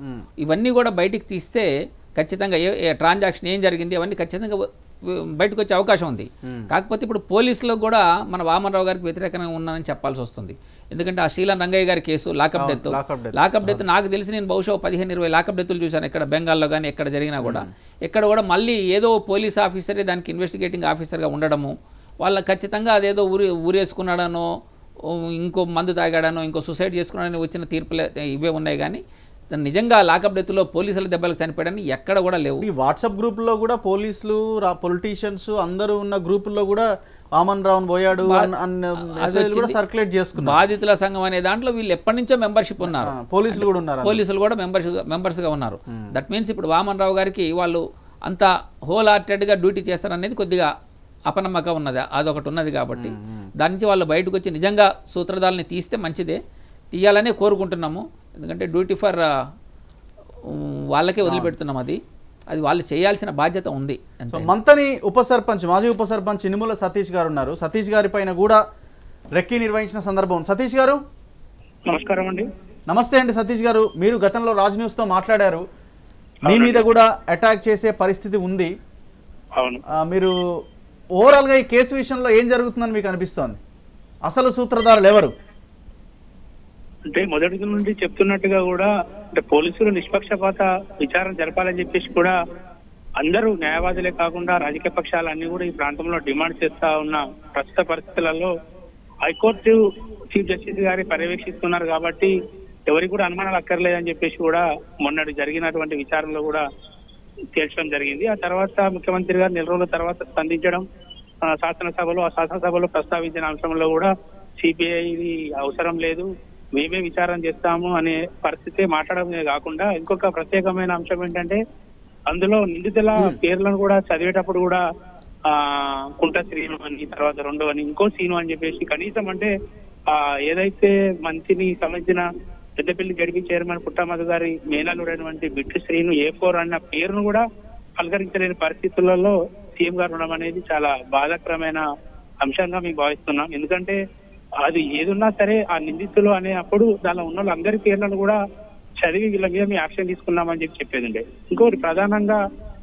ఇవన్నీ కూడా బయటికి తీస్తే ఖచ్చితంగా ఏ ట్రాన్సాక్షన్ ఏం జరిగింది అవన్నీ ఖచ్చితంగా బయటకు వచ్చే అవకాశం ఉంది కాకపోతే ఇప్పుడు పోలీసులో కూడా మన వామనరావు గారికి వ్యతిరేకంగా ఉన్నానని చెప్పాల్సి వస్తుంది ఎందుకంటే ఆ శీలన్ రంగయ్య గారి case lockup death lockup death నాకు తెలిసి నేను బహుశా పదిహేను ఇరవై లాకప్ డెత్లు చూశాను ఇక్కడ బెంగాల్లో కానీ ఎక్కడ జరిగినా కూడా ఇక్కడ కూడా మళ్ళీ ఏదో పోలీస్ ఆఫీసరే దానికి ఇన్వెస్టిగేటింగ్ ఆఫీసర్గా ఉండడము వాళ్ళ ఖచ్చితంగా అదేదో ఊరి ఊరేసుకున్నాడనో ఇంకో మందు తాగాడనో ఇంకో సుసైడ్ చేసుకున్నాడని వచ్చిన తీర్పులే ఇవే ఉన్నాయి కానీ నిజంగా లాకప్ డెత్లో పోలీసుల దెబ్బలకు చనిపోయాడని ఎక్కడ కూడా లేవు ఈ వాట్సాప్ గ్రూప్లో కూడా పోలీసులు పొలిటీషియన్స్ అందరూ ఉన్న గ్రూపుల్లో కూడా వామన్ రావు పోయాడు సర్క్యులేట్ చేసుకున్నారు బాధితుల సంఘం అనే దాంట్లో వీళ్ళు ఎప్పటి నుంచో మెంబర్షిప్ ఉన్నారు పోలీసులు కూడా ఉన్నారు పోలీసులు కూడా మెంబర్షిప్ మెంబర్స్గా ఉన్నారు దట్ మీన్స్ ఇప్పుడు వామన్ రావు గారికి వాళ్ళు అంత హోల్ హార్టెడ్గా డ్యూటీ చేస్తారనేది కొద్దిగా అపనమ్మకం ఉన్నది అదొకటి ఉన్నది కాబట్టి దాని నుంచి వాళ్ళు బయటకు వచ్చి నిజంగా సూత్రధాలని తీస్తే మంచిదే తీయాలనే కోరుకుంటున్నాము ఎందుకంటే డ్యూటీ ఫర్ వాళ్ళకే వదిలిపెడుతున్నాం అది అది వాళ్ళు చేయాల్సిన బాధ్యత ఉంది మంతని ఉప సర్పంచ్ మాజీ ఉప సర్పంచ్ ఇనుముల సతీష్ గారు ఉన్నారు సతీష్ గారి పైన కూడా రెక్కి నిర్వహించిన సందర్భం సతీష్ గారు నమస్కారం అండి నమస్తే అండి సతీష్ గారు మీరు గతంలో రాజ్ తో మాట్లాడారు మీ మీద కూడా అటాక్ చేసే పరిస్థితి ఉంది మీరు ఓవరాల్గా ఈ కేసు విషయంలో ఏం జరుగుతుందని మీకు అనిపిస్తోంది అసలు సూత్రధారులు ఎవరు అంటే మొదటి నుండి చెప్తున్నట్టుగా కూడా అంటే పోలీసులు నిష్పక్షపాత విచారణ జరపాలని చెప్పేసి కూడా అందరూ న్యాయవాదులే కాకుండా రాజకీయ పక్షాలన్నీ కూడా ఈ ప్రాంతంలో డిమాండ్ చేస్తా ఉన్న ప్రస్తుత పరిస్థితులలో హైకోర్టు చీఫ్ జస్టిస్ గారి పర్యవేక్షిస్తున్నారు కాబట్టి ఎవరికి కూడా అనుమానాలు అక్కర్లేదని చెప్పేసి కూడా మొన్నటి జరిగినటువంటి విచారణలో కూడా తేల్చడం జరిగింది ఆ తర్వాత ముఖ్యమంత్రి గారు నెల రోజుల తర్వాత స్పందించడం శాసనసభలో ఆ శాసనసభలో ప్రస్తావించిన అంశంలో కూడా సిబిఐ అవసరం లేదు మేమే విచారం చేస్తాము అనే పరిస్థితి మాట్లాడమే కాకుండా ఇంకొక ప్రత్యేకమైన అంశం ఏంటంటే అందులో నిందితుల hmm. పేర్లను కూడా చదివేటప్పుడు కూడా ఆ కుంట శ్రీను అని తర్వాత రెండు అని ఇంకో సీను అని చెప్పేసి కనీసం అంటే ఆ ఏదైతే మంత్రిని సంబంధించిన పెద్దపల్లి గడిపి చైర్మన్ పుట్టమధు గారి మేనలుడైనటువంటి బిట్టు శ్రీను ఏ ఫోర్ అన్న పేరును కూడా పలకరించలేని పరిస్థితులలో సీఎం గారు ఉండడం అనేది చాలా బాధాకరమైన అంశంగా మేము భావిస్తున్నాం ఎందుకంటే అది ఏదున్నా సరే ఆ నిందితులు అనే అప్పుడు దానిలో ఉన్న వాళ్ళందరి పేర్లను కూడా చదివి వీళ్ళ మీద మేము యాక్షన్ తీసుకున్నామని చెప్పి చెప్పేది ఇంకోటి ప్రధానంగా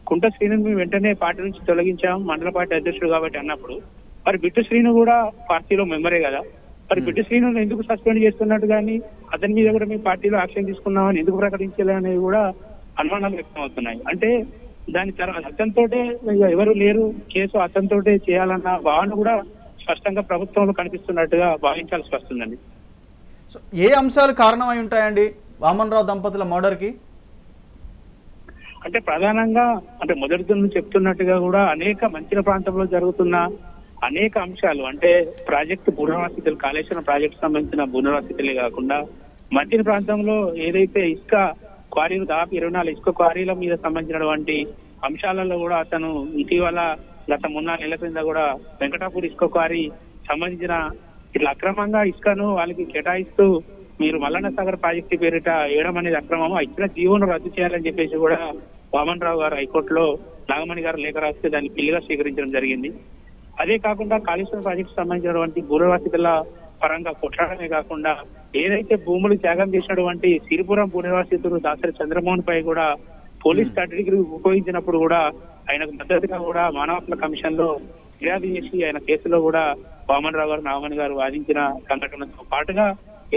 కుంట శ్రీను మేము వెంటనే పార్టీ నుంచి తొలగించాం మండల పార్టీ అధ్యక్షుడు కాబట్టి అన్నప్పుడు మరి బిట్టు శ్రీను కూడా పార్టీలో మెంబరే కదా మరి బిడ్డ శ్రీను ఎందుకు సస్పెండ్ చేస్తున్నట్టు కానీ అతని మీద కూడా మీ పార్టీలో యాక్షన్ తీసుకున్నామని ఎందుకు ప్రకటించలే అనేవి కూడా అనుమానాలు వ్యక్తం అవుతున్నాయి అంటే దాని తర్వాత అతనితోటే ఎవరు లేరు కేసు అతనితోటే చేయాలన్న భావన కూడా స్పష్టంగా ప్రభుత్వంలో కనిపిస్తున్నట్టుగా భావించాల్సి వస్తుందండి ఏ అంశాలు కారణమై ఉంటాయండి వామన్రావు దంపతుల మర్డర్ కి అంటే ప్రధానంగా అంటే మొదటి చెప్తున్నట్టుగా కూడా అనేక మంచిన ప్రాంతంలో జరుగుతున్న అనేక అంశాలు అంటే ప్రాజెక్టు పునర్వసతిలు కాళేశ్వరం ప్రాజెక్టు సంబంధించిన పునర్వసతిలే కాకుండా మంచిన ప్రాంతంలో ఏదైతే ఇసుక క్వారీలు దాదాపు ఇరవై నాలుగు ఇసుక క్వారీల మీద సంబంధించినటువంటి అంశాలలో కూడా అతను ఇటీవల గత మూడు నెలల క్రింద కూడా వెంకటాపూర్ ఇసుక క్వారి సంబంధించిన ఇట్లా అక్రమంగా ఇసుకను వాళ్ళకి కేటాయిస్తూ మీరు మల్లన్న సాగర్ ప్రాజెక్టు పేరిట వేయడం అనేది అక్రమము ఇచ్చిన జీవోను రద్దు చేయాలని చెప్పేసి కూడా వామన్ రావు గారు హైకోర్టులో నాగమణి గారు లేఖ రాస్తే దాన్ని పిల్లిగా స్వీకరించడం జరిగింది అదే కాకుండా కాళేశ్వరం ప్రాజెక్టు సంబంధించినటువంటి భూనివాసితుల పరంగా కొట్లాడమే కాకుండా ఏదైతే భూములు త్యాగం చేసినటువంటి సిరిపురం భూనివాసితుడు దాసరి చంద్రమోహన్ పై కూడా పోలీస్ కట్టడికి ఉపయోగించినప్పుడు కూడా ఆయనకు మద్దతుగా కూడా మానవ హక్కుల కమిషన్ లో ఫిర్యాదు చేసి ఆయన కేసులో కూడా వామన్ రావు గారు నాగమణి గారు వాదించిన సంఘటనతో పాటుగా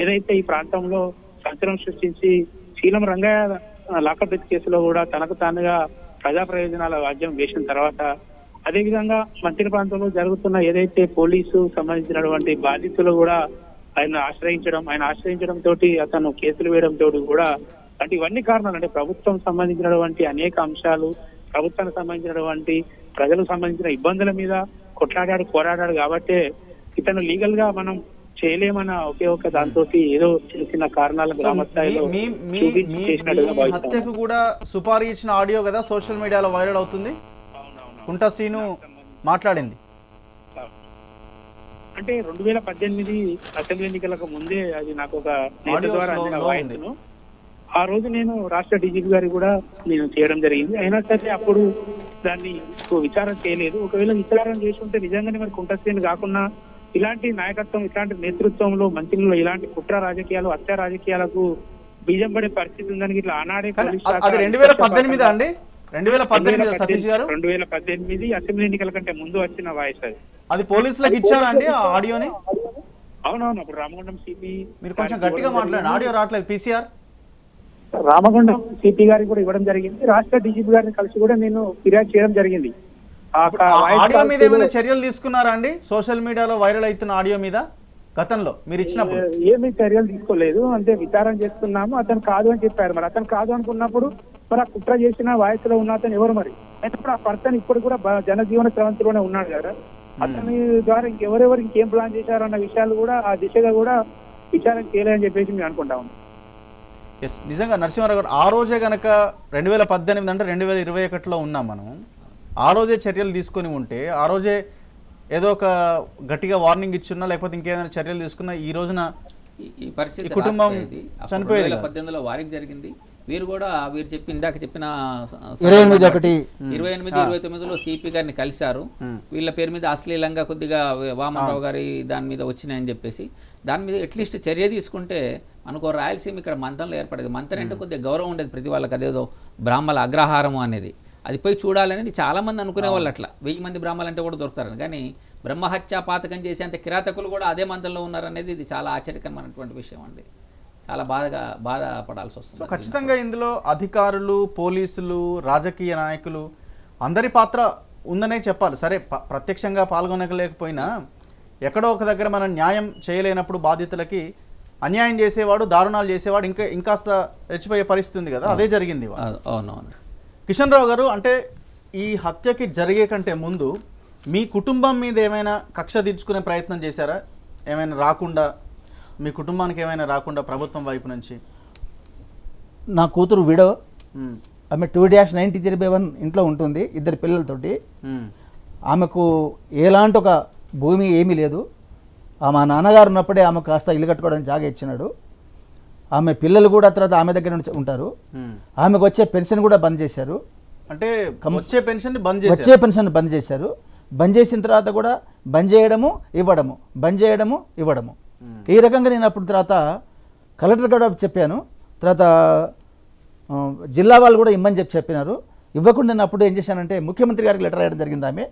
ఏదైతే ఈ ప్రాంతంలో సంచలనం సృష్టించి శీలం రంగయ్య లాకపెట్ కేసులో కూడా తనకు తానుగా ప్రజా ప్రయోజనాల వాద్యం వేసిన తర్వాత అదేవిధంగా మంత్రి ప్రాంతంలో జరుగుతున్న ఏదైతే పోలీసు సంబంధించినటువంటి బాధితులు కూడా ఆయన ఆశ్రయించడం ఆయన ఆశ్రయించడం తోటి అతను కేసులు వేయడం తోటి కూడా అంటే ఇవన్నీ కారణాలు అంటే ప్రభుత్వం సంబంధించినటువంటి అనేక అంశాలు ప్రభుత్వానికి సంబంధించినటువంటి ప్రజలకు సంబంధించిన ఇబ్బందుల మీద కొట్లాడాడు పోరాడాడు కాబట్టే ఇతను లీగల్ గా మనం చేయలేమన్న ఒకే ఒక hmm. దాంతో ఏదో చిన్న చిన్న కారణాలు గ్రామ స్థాయిలో హత్యకు కూడా సుపారీ ఇచ్చిన ఆడియో కదా సోషల్ మీడియాలో వైరల్ అవుతుంది కుంటా సీను మాట్లాడింది అంటే రెండు వేల పద్దెనిమిది అసెంబ్లీ ఎన్నికలకు ముందే అది నాకు ఒక ద్వారా వాయిస్ను ఆ రోజు నేను రాష్ట్ర డీజీపీ గారికి కూడా నేను చేయడం జరిగింది అయినా సరే అప్పుడు దాన్ని విచారం చేయలేదు ఒకవేళ విచారం చేసుకుంటే నిజంగానే మరి కుంటశ్రేణి కాకుండా ఇలాంటి నాయకత్వం ఇలాంటి నేతృత్వంలో మంత్రులు ఇలాంటి కుట్ర రాజకీయాలు హత్య రాజకీయాలకు బీజం పడే పరిస్థితి ఉందని ఇట్లా ఆనాడే రెండు వేల పద్దెనిమిది అండి రెండు వేల పద్దెనిమిది రెండు వేల పద్దెనిమిది అసెంబ్లీ ఎన్నికల కంటే ముందు వచ్చిన వాయిస్ అది అది పోలీసులకు ఇచ్చారా అండి ఆడియోని అవునవును అప్పుడు రామగుండం సిపి మీరు కొంచెం గట్టిగా మాట్లాడండి ఆడియో రావట్లేదు పీసీఆర్ రామగుండం సిపి గారికి కూడా ఇవ్వడం జరిగింది రాష్ట్ర డీజీపీ గారిని కలిసి కూడా నేను ఫిర్యాదు చేయడం జరిగింది ఆడియో మీద ఏమైనా చర్యలు తీసుకున్నారా అండి సోషల్ మీడియాలో వైరల్ అవుతున్న ఆడియో మీద గతంలో మీరు ఇచ్చినప్పుడు ఏమీ చర్యలు తీసుకోలేదు అంటే విచారం చేస్తున్నాము అతను కాదు అని చెప్పారు మరి అతను కాదు అనుకున్నప్పుడు మరి ఆ కుట్ర చేసిన వయసులో ఉన్న అతను ఎవరు మరి అయినప్పుడు ఆ పర్సన్ ఇప్పుడు కూడా జనజీవన స్రవంతిలోనే ఉన్నాడు కదా అతని ద్వారా ఇంకెవరెవరు ఇంకేం ప్లాన్ చేశారు అన్న విషయాలు కూడా ఆ దిశగా కూడా విచారం చేయలేదని చెప్పేసి మేము అనుకుంటా ఉన్నాం ఎస్ నిజంగా నరసింహారావు గారు ఆ రోజే కనుక రెండు వేల పద్దెనిమిది అంటే రెండు వేల ఇరవై ఒకటిలో ఉన్నాం మనం ఆ రోజే చర్యలు తీసుకొని ఉంటే ఆ రోజే ఏదో ఒక గట్టిగా వార్నింగ్ ఇచ్చున్నా లేకపోతే ఇంకేదైనా చర్యలు తీసుకున్నా ఈ రోజున ఈ పరిస్థితి కుటుంబం చనిపోయేది పద్దెనిమిదిలో వారికి జరిగింది వీరు కూడా వీరు చెప్పి ఇందాక చెప్పిన ఇరవై ఎనిమిది ఒకటి ఇరవై ఎనిమిది ఇరవై తొమ్మిదిలో సిపి గారిని కలిశారు వీళ్ళ పేరు మీద అశ్లీలంగా కొద్దిగా వామారావు గారి దాని మీద వచ్చినాయని చెప్పేసి దాని మీద అట్లీస్ట్ చర్య తీసుకుంటే మనకు రాయలసీమ ఇక్కడ మంతంలో ఏర్పడేది మంతన్ అంటే కొద్దిగా గౌరవం ఉండేది ప్రతి వాళ్ళకి అదేదో బ్రాహ్మల అగ్రహారము అనేది అది పోయి చూడాలనేది చాలామంది అనుకునే వాళ్ళు అట్లా వెయ్యి మంది బ్రాహ్మలు అంటే కూడా దొరుకుతారని కానీ బ్రహ్మహత్య పాతకం చేసేంత కిరాతకులు కూడా అదే మంతంలో ఉన్నారనేది ఇది చాలా ఆశ్చర్యకరమైనటువంటి విషయం అండి చాలా బాధగా బాధపడాల్సి వస్తుంది సో ఖచ్చితంగా ఇందులో అధికారులు పోలీసులు రాజకీయ నాయకులు అందరి పాత్ర ఉందనే చెప్పాలి సరే ప్రత్యక్షంగా పాల్గొనలేకపోయినా ఎక్కడో ఒక దగ్గర మనం న్యాయం చేయలేనప్పుడు బాధితులకి అన్యాయం చేసేవాడు దారుణాలు చేసేవాడు ఇంకా ఇంకాస్త రెచ్చిపోయే పరిస్థితి ఉంది కదా అదే జరిగింది అవునవును కిషన్ రావు గారు అంటే ఈ హత్యకి జరిగే కంటే ముందు మీ కుటుంబం మీద ఏమైనా కక్ష తీర్చుకునే ప్రయత్నం చేశారా ఏమైనా రాకుండా మీ కుటుంబానికి ఏమైనా రాకుండా ప్రభుత్వం వైపు నుంచి నా కూతురు విడో ఆమె two dash ninety three by one ఇంట్లో ఉంటుంది ఇద్దరు పిల్లలతోటి ఆమెకు ఎలాంటి ఒక భూమి ఏమీ లేదు మా నాన్నగారు ఉన్నప్పుడే ఆమె కాస్త ఇల్లు కట్టుకోవడానికి జాగా ఇచ్చినాడు ఆమె పిల్లలు కూడా తర్వాత ఆమె దగ్గర నుంచి ఉంటారు ఆమెకు వచ్చే పెన్షన్ కూడా బంద్ చేశారు అంటే వచ్చే పెన్షన్ బంద్ వచ్చే పెన్షన్ బంద్ చేశారు బంద్ చేసిన తర్వాత కూడా బంద్ చేయడము ఇవ్వడము బంద్ చేయడము ఇవ్వడము ఈ రకంగా నేను అప్పుడు తర్వాత కలెక్టర్ కూడా చెప్పాను తర్వాత జిల్లా వాళ్ళు కూడా ఇమ్మని చెప్పి చెప్పినారు ఇవ్వకుండా నేను అప్పుడు ఏం చేశానంటే ముఖ్యమంత్రి గారికి లెటర్ రాయడం జరిగింది ఆమె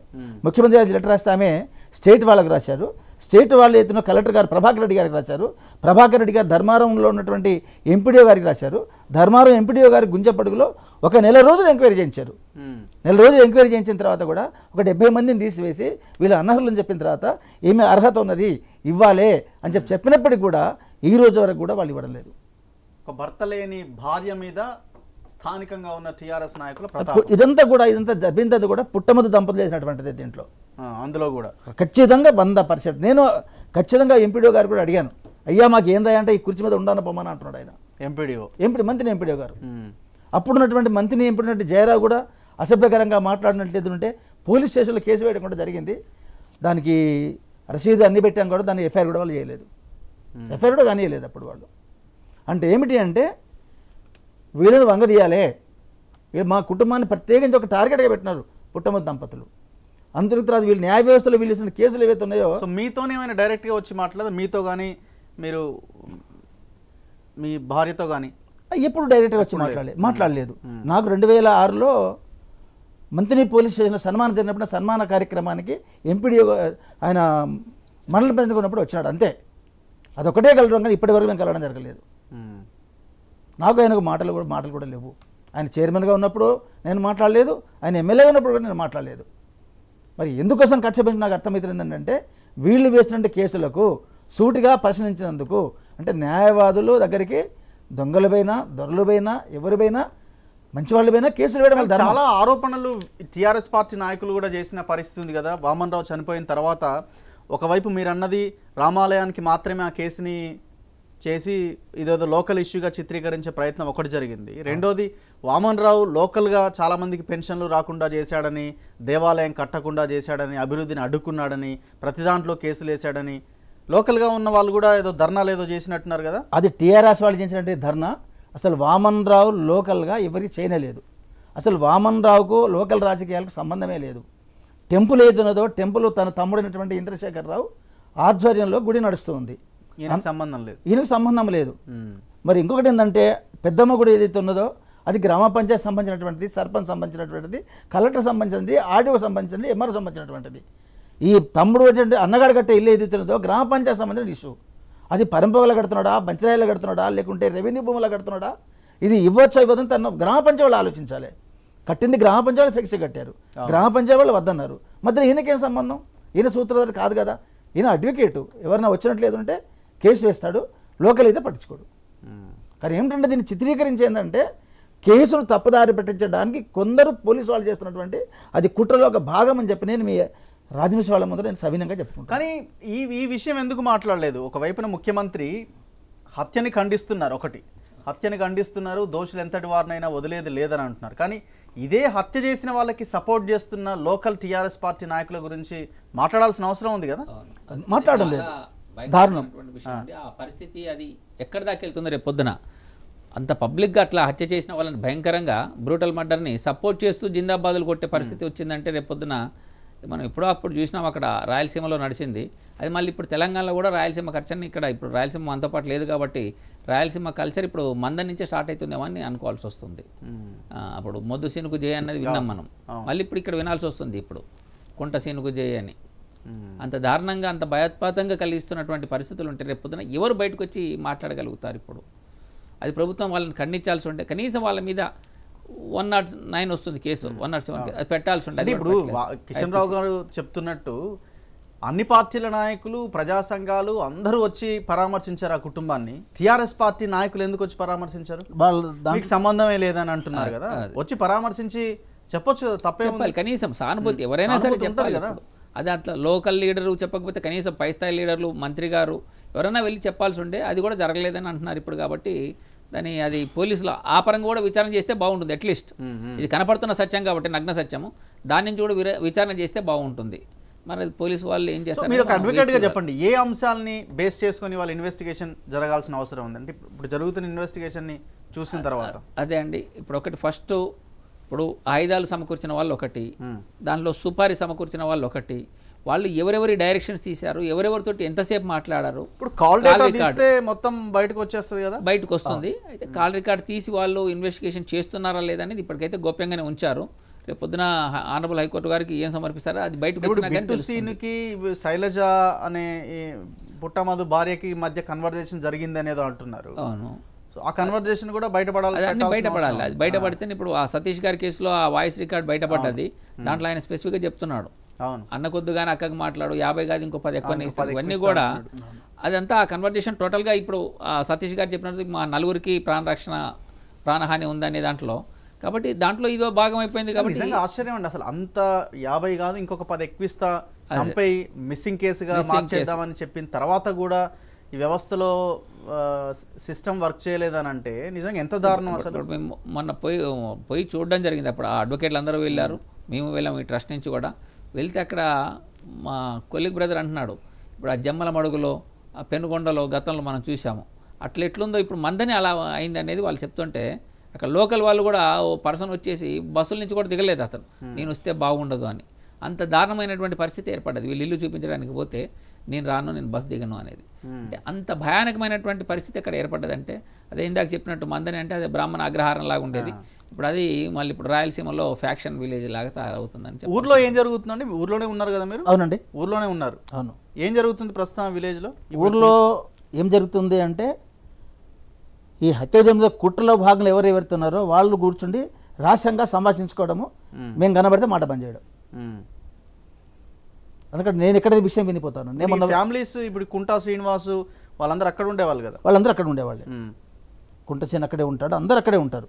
ముఖ్యమంత్రి గారికి లెటర్ రాస్తే ఆమె స్టేట్ వాళ్ళకి రాశారు స్టేట్ వాళ్ళు ఎత్తున కలెక్టర్ గారు ప్రభాకర్ రెడ్డి గారికి రాశారు ప్రభాకర్ రెడ్డి గారు ధర్మారంలో ఉన్నటువంటి ఎంపీడీఓ గారికి రాశారు ధర్మారం ఎంపీడీఓ గారి గుంజపడుగులో ఒక నెల రోజులు ఎంక్వైరీ చేయించారు నెల రోజులు ఎంక్వైరీ చేయించిన తర్వాత కూడా ఒక డెబ్బై మందిని తీసివేసి వీళ్ళు అనర్హులని చెప్పిన తర్వాత ఏమి అర్హత ఉన్నది ఇవ్వాలే అని చెప్పి చెప్పినప్పటికీ కూడా ఈ రోజు వరకు కూడా వాళ్ళు ఇవ్వడం లేదు ఒక భర్త లేని భార్య మీద స్థానికంగా ఉన్న టీఆర్ఎస్ నాయకులు ఇదంతా కూడా ఇదంతా జరిపిందది కూడా పుట్టమొదటి దంపతులు చేసినటువంటిది దీంట్లో అందులో కూడా ఖచ్చితంగా వంద పర్సెంట్ నేను ఖచ్చితంగా ఎంపీడీఓ గారు కూడా అడిగాను అయ్యా మాకు ఏందా అంటే ఈ కుర్చీ మీద ఉండాలని పొమ్మని అంటున్నాడు ఆయన ఎంపీడీఓ ఎంపీ మంత్రి ఎంపీడీఓ గారు అప్పుడు ఉన్నటువంటి మంత్రిని ఎంపీ జయరావు కూడా అసభ్యకరంగా మాట్లాడినట్లేదు ఉంటే పోలీస్ స్టేషన్లో కేసు వేయడం కూడా జరిగింది దానికి రసీదు అన్ని పెట్టాం కూడా దాన్ని ఎఫ్ఐఆర్ కూడా వాళ్ళు చేయలేదు ఎఫ్ఐఆర్ కూడా చేయలేదు అప్పుడు వాళ్ళు అంటే ఏమిటి అంటే వీళ్ళని వంగదీయాలే మా కుటుంబాన్ని ప్రత్యేకించి ఒక టార్గెట్గా పెట్టినారు పుట్టమతి దంపతులు అందుకు తర్వాత వీళ్ళు న్యాయ వ్యవస్థలో వీళ్ళు ఇచ్చిన కేసులు ఏవైతే ఉన్నాయో సో మీతోనే ఏమైనా డైరెక్ట్గా వచ్చి మాట్లాడదు మీతో కానీ మీరు మీ భార్యతో కానీ ఎప్పుడు డైరెక్ట్గా వచ్చి మాట్లాడలేదు మాట్లాడలేదు నాకు రెండు వేల ఆరులో మంత్రి పోలీస్ స్టేషన్లో సన్మానం జరిగినప్పుడు సన్మాన కార్యక్రమానికి ఎంపీడీ ఆయన మండల పెంచుకున్నప్పుడు ఉన్నప్పుడు వచ్చినాడు అంతే అదొకటే కలడం కానీ ఇప్పటివరకు మేము కలవడం జరగలేదు నాకు ఆయనకు మాటలు కూడా మాటలు కూడా లేవు ఆయన చైర్మన్గా ఉన్నప్పుడు నేను మాట్లాడలేదు ఆయన ఎమ్మెల్యేగా ఉన్నప్పుడు కూడా నేను మాట్లాడలేదు మరి ఎందుకోసం ఖర్చు పెంచి నాకు అర్థమవుతుంది ఏంటంటే వీళ్ళు వేసినటువంటి కేసులకు సూటిగా పరిశీలించినందుకు అంటే న్యాయవాదులు దగ్గరికి దొంగలపైన దొరలపైన ఎవరిపైనా మంచి వాళ్ళపైన కేసులు వేయడం చాలా ఆరోపణలు టీఆర్ఎస్ పార్టీ నాయకులు కూడా చేసిన పరిస్థితి ఉంది కదా వామన్ రావు చనిపోయిన తర్వాత ఒకవైపు మీరు అన్నది రామాలయానికి మాత్రమే ఆ కేసుని చేసి ఇదేదో లోకల్ ఇష్యూగా చిత్రీకరించే ప్రయత్నం ఒకటి జరిగింది రెండోది వామన్ రావు లోకల్గా చాలామందికి పెన్షన్లు రాకుండా చేశాడని దేవాలయం కట్టకుండా చేశాడని అభివృద్ధిని అడ్డుకున్నాడని ప్రతి దాంట్లో కేసులు వేశాడని లోకల్గా ఉన్న వాళ్ళు కూడా ఏదో ధర్నాలు ఏదో చేసినట్టున్నారు కదా అది టీఆర్ఎస్ వాళ్ళు చేసినట్టు ధర్నా అసలు వామన్ రావు లోకల్గా ఎవరికి చేయనలేదు అసలు వామన్ రావుకు లోకల్ రాజకీయాలకు సంబంధమే లేదు టెంపుల్ ఏది ఉన్నదో టెంపుల్ తన తమ్ముడైనటువంటి ఇంద్రశేఖర్ రావు ఆధ్వర్యంలో గుడి నడుస్తుంది సంబంధం లేదు ఈయనకు సంబంధం లేదు మరి ఇంకొకటి ఏంటంటే పెద్దమ్మ గుడి ఏదైతే ఉన్నదో అది గ్రామ పంచాయతీ సంబంధించినటువంటిది సర్పంచ్ సంబంధించినటువంటిది కలెక్టర్ సంబంధించినది ఆర్డీఓ సంబంధించినది ఎంఆర్ఓ సంబంధించినటువంటిది ఈ తమ్ముడు అన్నగాడు కట్టే ఇల్లు ఏదైతే ఉన్నదో గ్రామ పంచాయతీ సంబంధించిన ఇష్యూ అది పరంపగలో కడుతున్నాడా పంచరాయిలో కడుతున్నాడా లేకుంటే రెవెన్యూ భూములు కడుతున్నాడా ఇది ఇవ్వచ్చో ఇవ్వదని తన గ్రామ పంచాయతీ వాళ్ళు ఆలోచించాలి కట్టింది గ్రామ పంచాయతీ ఫిక్స్ కట్టారు గ్రామ పంచాయతీ వాళ్ళు వద్దన్నారు మధ్యలో ఈయనకేం సంబంధం ఈయన సూత్రధారి కాదు కదా ఈయన అడ్వకేటు ఎవరైనా వచ్చినట్లేదు అంటే కేసు వేస్తాడు లోకల్ అయితే పట్టించుకోడు కానీ ఏమిటంటే దీన్ని చిత్రీకరించేందంటే కేసును తప్పుదారి పెట్టించడానికి కొందరు పోలీసు వాళ్ళు చేస్తున్నటువంటి అది కుట్రలో ఒక భాగం అని చెప్పి నేను మీ రాజనిషి వాళ్ళ ముందు నేను సవినంగా చెప్పుకుంటాను కానీ ఈ ఈ విషయం ఎందుకు మాట్లాడలేదు ఒకవైపున ముఖ్యమంత్రి హత్యని ఖండిస్తున్నారు ఒకటి హత్యని ఖండిస్తున్నారు దోషులు ఎంతటి వారినైనా వదిలేదు లేదని అంటున్నారు కానీ ఇదే హత్య చేసిన వాళ్ళకి సపోర్ట్ చేస్తున్న లోకల్ టీఆర్ఎస్ పార్టీ నాయకుల గురించి మాట్లాడాల్సిన అవసరం ఉంది కదా మాట్లాడడం లేదు దారుణం ఆ పరిస్థితి అది ఎక్కడ దాకా వెళ్తుంది రేపు పొద్దున అంత పబ్లిక్గా అట్లా హత్య చేసిన వాళ్ళని భయంకరంగా బ్రూటల్ మర్డర్ని సపోర్ట్ చేస్తూ జిందాబాదులు కొట్టే పరిస్థితి వచ్చిందంటే రేపు పొద్దున మనం ఎప్పుడో అప్పుడు చూసినాం అక్కడ రాయలసీమలో నడిచింది అది మళ్ళీ ఇప్పుడు తెలంగాణలో కూడా రాయలసీమ ఖర్చని ఇక్కడ ఇప్పుడు రాయలసీమ మనతో పాటు లేదు కాబట్టి రాయలసీమ కల్చర్ ఇప్పుడు మంద నుంచే స్టార్ట్ అని అనుకోవాల్సి వస్తుంది అప్పుడు మొద్దు సీనుకు జయ అన్నది విన్నాం మనం మళ్ళీ ఇప్పుడు ఇక్కడ వినాల్సి వస్తుంది ఇప్పుడు కుంట సీనుకు జయ అని Hmm. అంత దారుణంగా అంత భయోత్పాతంగా కలిగిస్తున్నటువంటి పరిస్థితులు ఉంటే రేపొద్దున ఎవరు బయటకు వచ్చి మాట్లాడగలుగుతారు ఇప్పుడు అది ప్రభుత్వం వాళ్ళని ఖండించాల్సి ఉంటే కనీసం వాళ్ళ మీద వన్ నాట్ నైన్ వస్తుంది case hmm. One not seven అది పెట్టాల్సి ఉంటుంది ఇప్పుడు కిషన్ రావు గారు చెప్తున్నట్టు అన్ని పార్టీల నాయకులు ప్రజా సంఘాలు అందరూ వచ్చి పరామర్శించారు ఆ కుటుంబాన్ని టిఆర్ఎస్ పార్టీ నాయకులు ఎందుకు వచ్చి పరామర్శించారు వాళ్ళు దానికి సంబంధమే లేదని అంటున్నారు కదా వచ్చి పరామర్శించి చెప్పొచ్చు కదా తప్పే కనీసం సానుభూతి ఎవరైనా సరే చెప్పాలి కదా అది అట్లా లోకల్ లీడరు చెప్పకపోతే కనీసం పై స్థాయి లీడర్లు మంత్రి గారు ఎవరైనా వెళ్ళి చెప్పాల్సి ఉండే అది కూడా జరగలేదని అంటున్నారు ఇప్పుడు కాబట్టి దాని అది పోలీసులు ఆ పరంగా కూడా విచారణ చేస్తే బాగుంటుంది అట్లీస్ట్ ఇది కనపడుతున్న సత్యం కాబట్టి నగ్న సత్యము దాని నుంచి కూడా విచారణ చేస్తే బాగుంటుంది మరి పోలీసు వాళ్ళు ఏం చేస్తారు మీరు ఒక అడ్వకేట్గా చెప్పండి ఏ అంశాలని బేస్ చేసుకొని వాళ్ళు ఇన్వెస్టిగేషన్ జరగాల్సిన అవసరం ఉందండి ఇప్పుడు జరుగుతున్న ఇన్వెస్టిగేషన్ని చూసిన తర్వాత అదే అండి ఇప్పుడు ఒకటి ఫస్ట్ ఇప్పుడు ఆయుధాలు సమకూర్చిన వాళ్ళు ఒకటి దానిలో సుపారీ సమకూర్చిన వాళ్ళు ఒకటి వాళ్ళు ఎవరెవరి డైరెక్షన్స్ తీశారు ఎవరెవరితో ఎంతసేపు మాట్లాడారు ఇప్పుడు కాల్ రికార్డ్ మొత్తం బయటకు వచ్చేస్తుంది కదా బయటకు వస్తుంది అయితే కాల్ రికార్డ్ తీసి వాళ్ళు ఇన్వెస్టిగేషన్ చేస్తున్నారా లేదనేది ఇప్పటికైతే గోప్యంగానే ఉంచారు రేపు పొద్దున ఆనరబుల్ హైకోర్టు గారికి ఏం సమర్పిస్తారో అది బయటకు వచ్చినాకి శైలజ అనే పుట్టమధు భార్యకి మధ్య కన్వర్జేషన్ జరిగింది అనేది అంటున్నారు అవును ఆ కన్వర్జేషన్ కూడా బయటపడాలి అన్ని బయటపడాలి అది బయటపడితే ఇప్పుడు ఆ సతీష్ గారి కేసులో ఆ వాయిస్ రికార్డ్ బయటపడ్డది దాంట్లో ఆయన స్పెసిఫిక్గా చెప్తున్నాడు అవును అన్న కొద్దుగానే అక్కకి మాట్లాడు యాభై కాదు ఇంకో పది ఎక్కువ ఇవన్నీ కూడా అదంతా ఆ కన్వర్జేషన్ టోటల్గా ఇప్పుడు సతీష్ గారు చెప్పినట్టు మా నలుగురికి ప్రాణరక్షణ ప్రాణహాని ఉందనే దాంట్లో కాబట్టి దాంట్లో ఇదో భాగం అయిపోయింది కాబట్టి ఆశ్చర్యం అండి అసలు అంత యాభై కాదు ఇంకొక పది ఎక్కువిస్తా చంపై మిస్సింగ్ కేసుగా మార్చేద్దామని చెప్పిన తర్వాత కూడా ఈ వ్యవస్థలో సిస్టమ్ వర్క్ చేయలేదని అంటే నిజంగా ఎంత దారుణం అసలు మేము మొన్న పోయి పోయి చూడడం జరిగింది అప్పుడు ఆ అడ్వకేట్లు అందరూ వెళ్ళారు మేము వెళ్ళాము ఈ ట్రస్ట్ నుంచి కూడా వెళ్తే అక్కడ మా కొలిగ్ బ్రదర్ అంటున్నాడు ఇప్పుడు ఆ జమ్మల మడుగులో ఆ పెనుగొండలో గతంలో మనం చూసాము అట్లా ఎట్లుందో ఇప్పుడు మందని అలా అయిందనేది వాళ్ళు చెప్తుంటే అక్కడ లోకల్ వాళ్ళు కూడా ఓ పర్సన్ వచ్చేసి బస్సుల నుంచి కూడా దిగలేదు అతను నేను వస్తే బాగుండదు అని అంత దారుణమైనటువంటి పరిస్థితి ఏర్పడ్డది వీళ్ళు ఇల్లు చూపించడానికి పోతే నేను రాను నేను బస్ దిగను అనేది అంటే అంత భయానకమైనటువంటి పరిస్థితి అక్కడ ఏర్పడ్డదంటే అదే ఇందాక చెప్పినట్టు మందని అంటే అదే బ్రాహ్మణ అగ్రహారం లాగా ఉండేది ఇప్పుడు అది మళ్ళీ ఇప్పుడు రాయలసీమలో ఫ్యాక్షన్ విలేజ్ లాగా తయారవుతుందని ఊర్లో ఏం జరుగుతుందండి ఊర్లోనే ఉన్నారు కదా మీరు అవునండి ఊర్లోనే ఉన్నారు అవును ఏం జరుగుతుంది ప్రస్తుతం విలేజ్లో ఊర్లో ఏం జరుగుతుంది అంటే ఈ హత్య జన్మలో కుట్రలో భాగంలో ఎవరుతున్నారో వాళ్ళు కూర్చుండి రహస్యంగా సంభాషించుకోవడము మేము కనబడితే మాట పనిచేయడం అందుకని నేను ఎక్కడ విషయం వినిపోతాను నేను ఫ్యామిలీస్ ఇప్పుడు కుంటా శ్రీనివాసు వాళ్ళందరూ అక్కడ ఉండేవాళ్ళు కదా వాళ్ళందరూ అక్కడ ఉండేవాళ్ళే కుంటసేన్ అక్కడే ఉంటాడు అందరు అక్కడే ఉంటారు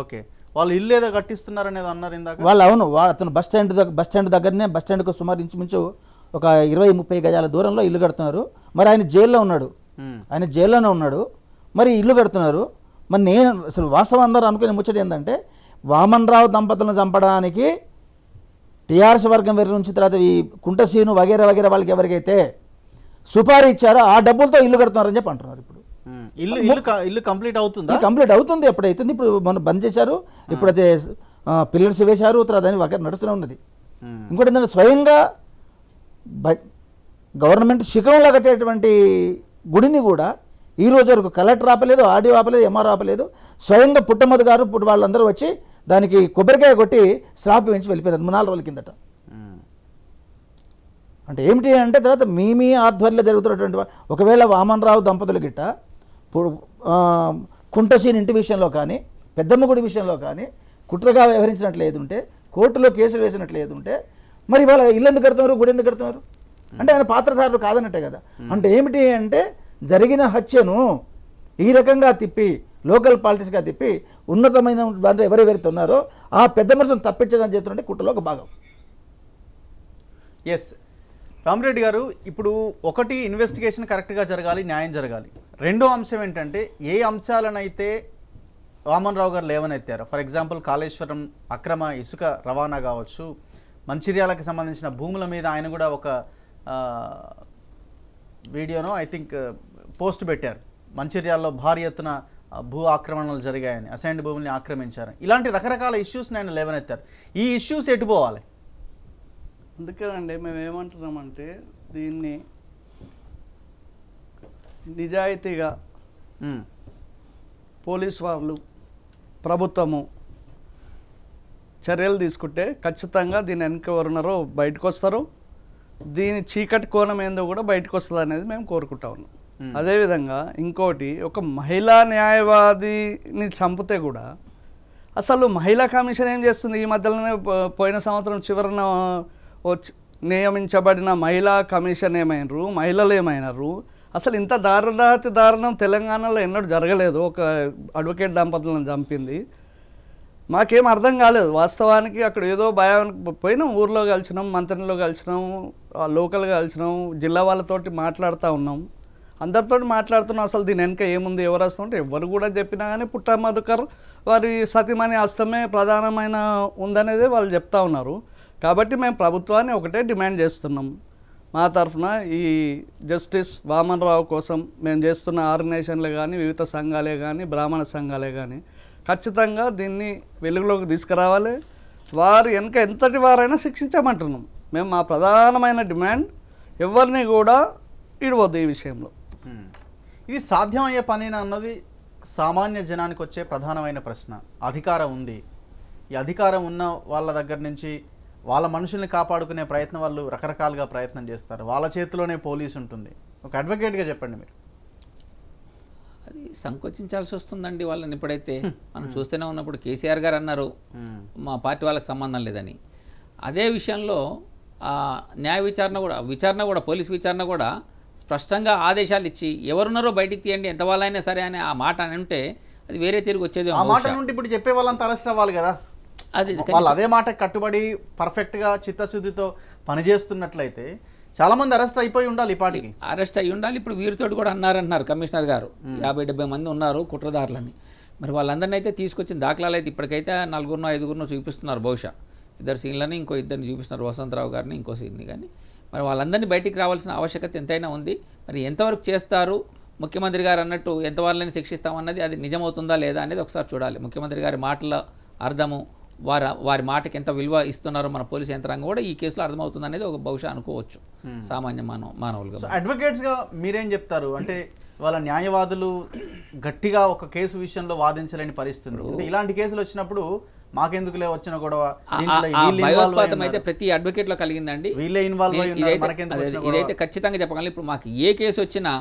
ఓకే వాళ్ళు ఇల్లు ఏదో కట్టిస్తున్నారు అనేది అన్నారు ఇందాక వాళ్ళు అవును వాళ్ళు అతను బస్ స్టాండ్ బస్ స్టాండ్ దగ్గరనే బస్ స్టాండ్కు సుమారు ఇంచుమించు ఒక ఇరవై ముప్పై గజాల దూరంలో ఇల్లు కడుతున్నారు మరి ఆయన జైల్లో ఉన్నాడు ఆయన జైల్లోనే ఉన్నాడు మరి ఇల్లు కడుతున్నారు మరి నేను అసలు వాస్తవం అందరూ అనుకునే ముచ్చట ఏంటంటే వామన్ రావు దంపతులను చంపడానికి టీఆర్ఎస్ వర్గం వేరు నుంచి తర్వాత ఈ కుంటసీను వగేర వగేర వాళ్ళకి ఎవరికైతే సుపారీ ఇచ్చారో ఆ డబ్బులతో ఇల్లు కడుతున్నారని చెప్పి అంటున్నారు ఇప్పుడు ఇల్లు ఇల్లు ఇల్లు కంప్లీట్ అవుతుంది కంప్లీట్ అవుతుంది ఎప్పుడైతుంది ఇప్పుడు మనం బంద్ చేశారు ఇప్పుడు అదే పిల్లర్స్ వేశారు తర్వాత దాని వగేర నడుస్తూనే ఉన్నది ఇంకోటి ఏంటంటే స్వయంగా గవర్నమెంట్ శిఖరంలో కట్టేటువంటి గుడిని కూడా ఈ రోజు వరకు కలెక్టర్ ఆపలేదు ఆడియో ఆపలేదు ఎంఆర్ ఆపలేదు స్వయంగా పుట్టమధు గారు ఇప్పుడు వాళ్ళందరూ వచ్చి దానికి కొబ్బరికాయ కొట్టి శ్రాపి వేయించి వెళ్ళిపోయారు నాలుగు రోజుల కిందట అంటే ఏమిటి అంటే తర్వాత మీ మీ ఆధ్వర్యంలో జరుగుతున్నటువంటి ఒకవేళ వామనరావు దంపతులు గిట్ట కుంటసీని ఇంటి విషయంలో కానీ పెద్దమ్మగుడి విషయంలో కానీ కుట్రగా వ్యవహరించినట్లు ఏదుంటే కోర్టులో కేసులు వేసినట్లు ఏదుంటే మరి ఇవాళ ఇల్లు ఎందుకు కడుతున్నారు గుడి ఎందుకు కడుతున్నారు అంటే ఆయన పాత్రధారులు కాదన్నట్టే కదా అంటే ఏమిటి అంటే జరిగిన హత్యను ఈ రకంగా తిప్పి లోకల్ పాలిటిక్స్గా తిప్పి ఉన్నతమైన దాంట్లో ఎవరెవరైతే ఉన్నారో ఆ పెద్ద మనసును తప్పించడం చేస్తుంటే కుట్రలో ఒక భాగం ఎస్ రామరెడ్డి గారు ఇప్పుడు ఒకటి ఇన్వెస్టిగేషన్ కరెక్ట్గా జరగాలి న్యాయం జరగాలి రెండో అంశం ఏంటంటే ఏ అంశాలనైతే రావు గారు లేవనెత్తారు ఫర్ ఎగ్జాంపుల్ కాళేశ్వరం అక్రమ ఇసుక రవాణా కావచ్చు మంచిర్యాలకు సంబంధించిన భూముల మీద ఆయన కూడా ఒక వీడియోను ఐ థింక్ పోస్ట్ పెట్టారు మంచిర్యాలలో భారీ ఎత్తున భూ ఆక్రమణలు జరిగాయని అసైన్డ్ భూముల్ని ఆక్రమించారు ఇలాంటి రకరకాల ఇష్యూస్ని ఆయన లేవనెత్తారు ఈ ఇష్యూస్ పోవాలి అందుకేనండి మేము ఏమంటున్నామంటే దీన్ని నిజాయితీగా పోలీస్ వాళ్ళు ప్రభుత్వము చర్యలు తీసుకుంటే ఖచ్చితంగా దీని వెనక ఎవరున్నారో బయటకు వస్తారు దీని చీకటి కోణం ఏందో కూడా బయటకు వస్తుంది అనేది మేము కోరుకుంటా ఉన్నాం Hmm. అదేవిధంగా ఇంకోటి ఒక మహిళా న్యాయవాదిని చంపితే కూడా అసలు మహిళా కమిషన్ ఏం చేస్తుంది ఈ మధ్యలోనే పోయిన సంవత్సరం చివరన నియమించబడిన మహిళా కమిషన్ ఏమైనరు మహిళలు ఏమైనారు అసలు ఇంత దారుణాతి దారుణం తెలంగాణలో ఎన్నడూ జరగలేదు ఒక అడ్వకేట్ దంపతులను చంపింది మాకేం అర్థం కాలేదు వాస్తవానికి అక్కడ ఏదో భయానికి పోయినాం ఊర్లో కలిసినాం మంత్రిలో కలిసినాం లోకల్గా కలిసినాం జిల్లా వాళ్ళతోటి మాట్లాడుతూ ఉన్నాం అందరితో మాట్లాడుతున్నాం అసలు దీని వెనక ఏముంది ఎవరు వస్తుంటే ఎవరు కూడా చెప్పినా కానీ పుట్ట మధుకర్ వారి సతీమణి హస్తమే ప్రధానమైన ఉందనేది వాళ్ళు చెప్తా ఉన్నారు కాబట్టి మేము ప్రభుత్వాన్ని ఒకటే డిమాండ్ చేస్తున్నాం మా తరఫున ఈ జస్టిస్ రావు కోసం మేము చేస్తున్న ఆర్గనైజేషన్లు కానీ వివిధ సంఘాలే కానీ బ్రాహ్మణ సంఘాలే కానీ ఖచ్చితంగా దీన్ని వెలుగులోకి తీసుకురావాలి వారు వెనక ఎంతటి వారైనా శిక్షించమంటున్నాం మేము మా ప్రధానమైన డిమాండ్ ఎవరిని కూడా ఇడవద్దు ఈ విషయంలో ఇది సాధ్యమయ్యే పనేనా అన్నది సామాన్య జనానికి వచ్చే ప్రధానమైన ప్రశ్న అధికారం ఉంది ఈ అధికారం ఉన్న వాళ్ళ దగ్గర నుంచి వాళ్ళ మనుషుల్ని కాపాడుకునే ప్రయత్నం వాళ్ళు రకరకాలుగా ప్రయత్నం చేస్తారు వాళ్ళ చేతిలోనే పోలీస్ ఉంటుంది ఒక అడ్వకేట్గా చెప్పండి మీరు అది సంకోచించాల్సి వస్తుందండి వాళ్ళని ఇప్పుడైతే మనం చూస్తూనే ఉన్నప్పుడు కేసీఆర్ గారు అన్నారు మా పార్టీ వాళ్ళకి సంబంధం లేదని అదే విషయంలో న్యాయ విచారణ కూడా విచారణ కూడా పోలీస్ విచారణ కూడా స్పష్టంగా ఆదేశాలు ఇచ్చి ఎవరున్నారో బయటికి తీయండి ఎంత వాళ్ళైనా సరే అని ఆ మాట అని ఉంటే అది వేరే తిరిగి వచ్చేది ఆ మాట నుండి ఇప్పుడు చెప్పే వాళ్ళంతా అరెస్ట్ అవ్వాలి కదా అది వాళ్ళు అదే మాట కట్టుబడి పర్ఫెక్ట్గా చిత్తశుద్ధితో పనిచేస్తున్నట్లయితే చాలా మంది అరెస్ట్ అయిపోయి ఉండాలి ఈ పాటికి అరెస్ట్ అయి ఉండాలి ఇప్పుడు వీరితో కూడా అన్నారన్నారు కమిషనర్ గారు యాభై డెబ్బై మంది ఉన్నారు కుట్రదారులని మరి వాళ్ళందరినీ అయితే తీసుకొచ్చిన దాఖలాలు అయితే ఇప్పటికైతే నలుగురునో ఐదుగురునో చూపిస్తున్నారు బహుశా ఇద్దరు సీన్లని ఇంకో ఇద్దరిని చూపిస్తున్నారు వసంతరావు గారిని ఇంకో సీన్ని కానీ మరి వాళ్ళందరినీ బయటికి రావాల్సిన ఆవశ్యకత ఎంతైనా ఉంది మరి ఎంతవరకు చేస్తారు ముఖ్యమంత్రి గారు అన్నట్టు వాళ్ళని శిక్షిస్తామన్నది అది నిజమవుతుందా లేదా అనేది ఒకసారి చూడాలి ముఖ్యమంత్రి గారి మాటల అర్థము వారు వారి మాటకి ఎంత విలువ ఇస్తున్నారో మన పోలీస్ యంత్రాంగం కూడా ఈ కేసులో అర్థమవుతుంది అనేది ఒక బహుశా అనుకోవచ్చు hmm. సామాన్య మానవ మానవులుగా అడ్వకేట్స్గా మీరేం చెప్తారు అంటే వాళ్ళ న్యాయవాదులు గట్టిగా ఒక కేసు విషయంలో వాదించలేని పరిస్థితులు ఇలాంటి కేసులు వచ్చినప్పుడు మాకెందుకులే వచ్చిన గొడవ భయోత్పాతం అయితే ప్రతి అడ్వకేట్ లో కలిగిందండి వీళ్ళే ఇన్వాల్వ్ ఇదైతే ఖచ్చితంగా చెప్పగలను ఇప్పుడు మాకు ఏ కేసు వచ్చినా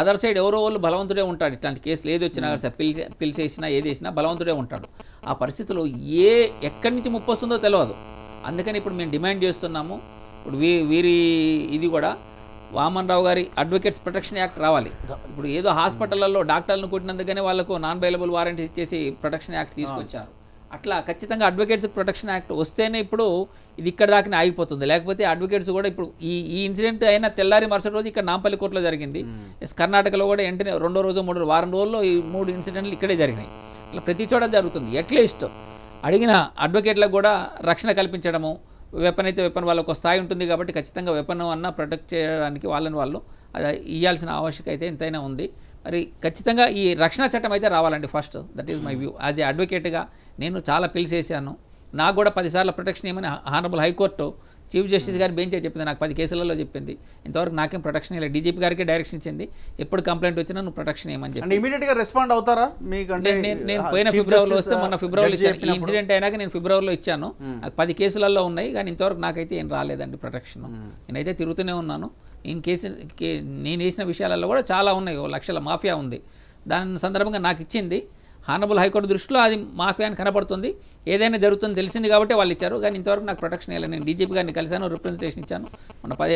అదర్ సైడ్ ఎవరో వాళ్ళు బలవంతుడే ఉంటాడు ఇట్లాంటి కేసులు ఏది వచ్చినా hmm. సార్ పిల్ పిలిచేసినా ఏది వేసినా బలవంతుడే ఉంటాడు ఆ పరిస్థితిలో ఏ ఎక్కడి నుంచి ముప్పు వస్తుందో తెలియదు అందుకని ఇప్పుడు మేము డిమాండ్ చేస్తున్నాము ఇప్పుడు వీ వీరి ఇది కూడా వామన్ రావు గారి అడ్వకేట్స్ ప్రొటెక్షన్ యాక్ట్ రావాలి ఇప్పుడు ఏదో హాస్పిటల్లో డాక్టర్లను కొట్టినందుకనే వాళ్ళకు నాన్ అవైలబుల్ వారంటీ ఇచ్చేసి ప్రొటెక్షన్ యాక్ట్ తీసుకొచ్చారు అట్లా ఖచ్చితంగా అడ్వకేట్స్ ప్రొటెక్షన్ యాక్ట్ వస్తేనే ఇప్పుడు ఇది ఇక్కడ దాకానే ఆగిపోతుంది లేకపోతే అడ్వకేట్స్ కూడా ఇప్పుడు ఈ ఈ ఇన్సిడెంట్ అయిన తెల్లారి మరుసటి రోజు ఇక్కడ నాంపల్లి కోర్టులో జరిగింది ఎస్ hmm. కర్ణాటకలో కూడా వెంటనే రెండో రోజు మూడు వారం రోజుల్లో ఈ మూడు ఇన్సిడెంట్లు ఇక్కడే జరిగినాయి ఇట్లా ప్రతి చోట జరుగుతుంది అట్లీస్ట్ అడిగిన అడ్వకేట్లకు కూడా రక్షణ కల్పించడము వెపన్ అయితే వెపన్ వాళ్ళకు ఒక స్థాయి ఉంటుంది కాబట్టి ఖచ్చితంగా వెపన్ అన్నా ప్రొటెక్ట్ చేయడానికి వాళ్ళని వాళ్ళు అది ఇవ్వాల్సిన ఆవశ్యకత ఎంతైనా ఉంది మరి ఖచ్చితంగా ఈ రక్షణ చట్టం అయితే రావాలండి first that is my view as a అడ్వకేట్గా నేను చాలా పిలిచేసాను నాకు కూడా పదిసార్లు ప్రొటెక్షన్ ఏమని హానరబుల్ హైకోర్టు చీఫ్ జస్టిస్ గారి బెంచ్ చెప్పింది నాకు పది కేసులలో చెప్పింది ఇంతవరకు నాకేం ప్రొటెక్షన్ ఇలా డీజీపీ గారికి డైరెక్షన్ ఇచ్చింది ఎప్పుడు కంప్లైంట్ వచ్చినా నువ్వు ప్రొటెక్షన్ ఏమని చెప్పి ఇమీడియట్గా రెస్పాండ్ అవుతారా మీకంటే నేను పోయిన ఫిబ్రవరిలో వస్తే మొన్న ఫిబ్రవరిలో ఇచ్చాను ఈ ఇన్సిడెంట్ అయినాక నేను ఫిబ్రవరిలో ఇచ్చాను నాకు పది కేసులలో ఉన్నాయి కానీ ఇంతవరకు నాకైతే ఏం రాలేదండి ప్రొటెక్షన్ నేనైతే తిరుగుతూనే ఉన్నాను ఇన్ కేసు నేను వేసిన విషయాలలో కూడా చాలా ఉన్నాయి లక్షల మాఫియా ఉంది దాని సందర్భంగా నాకు ఇచ్చింది హానబుల్ హైకోర్టు దృష్టిలో అది మాఫియా అని కనబడుతుంది ఏదైనా జరుగుతుంది తెలిసింది కాబట్టి వాళ్ళు ఇచ్చారు కానీ ఇంతవరకు నాకు ప్రొటెక్షన్ ఇవ్వాలి నేను డీజీపీ గారిని కలిశాను రిప్రజెంటేషన్ ఇచ్చాను మన పది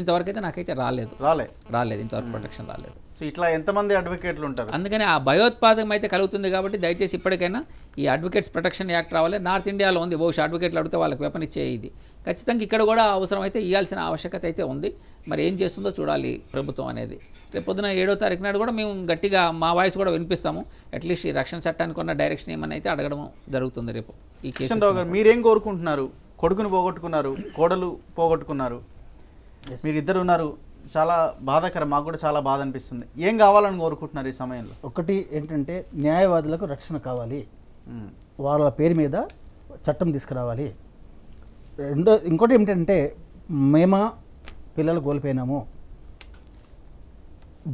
ఇంతవరకు అయితే నాకైతే రాలేదు రాలే రాలేదు ఇంతవరకు ప్రొటెక్షన్ రాలేదు సో ఇట్లా ఎంతమంది అడ్వకేట్లు ఉంటారు అందుకని ఆ భయోత్పాదకం అయితే కలుగుతుంది కాబట్టి దయచేసి ఇప్పటికైనా ఈ అడ్వకేట్స్ ప్రొటెక్షన్ యాక్ట్ రావాలి నార్త్ ఇండియాలో ఉంది బహుశా అడ్వకేట్లు అడిగితే వాళ్ళకి వెపన్ ఇచ్చే ఇది ఖచ్చితంగా ఇక్కడ కూడా అవసరం అయితే ఇవ్వాల్సిన ఆవశ్యకత అయితే ఉంది మరి ఏం చేస్తుందో చూడాలి ప్రభుత్వం అనేది రేపు పొద్దున ఏడో తారీఖు నాడు కూడా మేము గట్టిగా మా వాయిస్ కూడా వినిపిస్తాము అట్లీస్ట్ ఈ రక్షణ చట్టానికి ఉన్న డైరెక్షన్ ఏమని అయితే అడగడం జరుగుతుంది రేపు ఈ కేసు మీరేం కోరుకుంటున్నారు కొడుకును పోగొట్టుకున్నారు కోడలు పోగొట్టుకున్నారు మీరు ఇద్దరు ఉన్నారు చాలా బాధాకరం మాకు కూడా చాలా బాధ అనిపిస్తుంది ఏం కావాలని కోరుకుంటున్నారు ఈ సమయంలో ఒకటి ఏంటంటే న్యాయవాదులకు రక్షణ కావాలి వాళ్ళ పేరు మీద చట్టం తీసుకురావాలి రెండో ఇంకోటి ఏమిటంటే మేమా పిల్లలు కోల్పోయినాము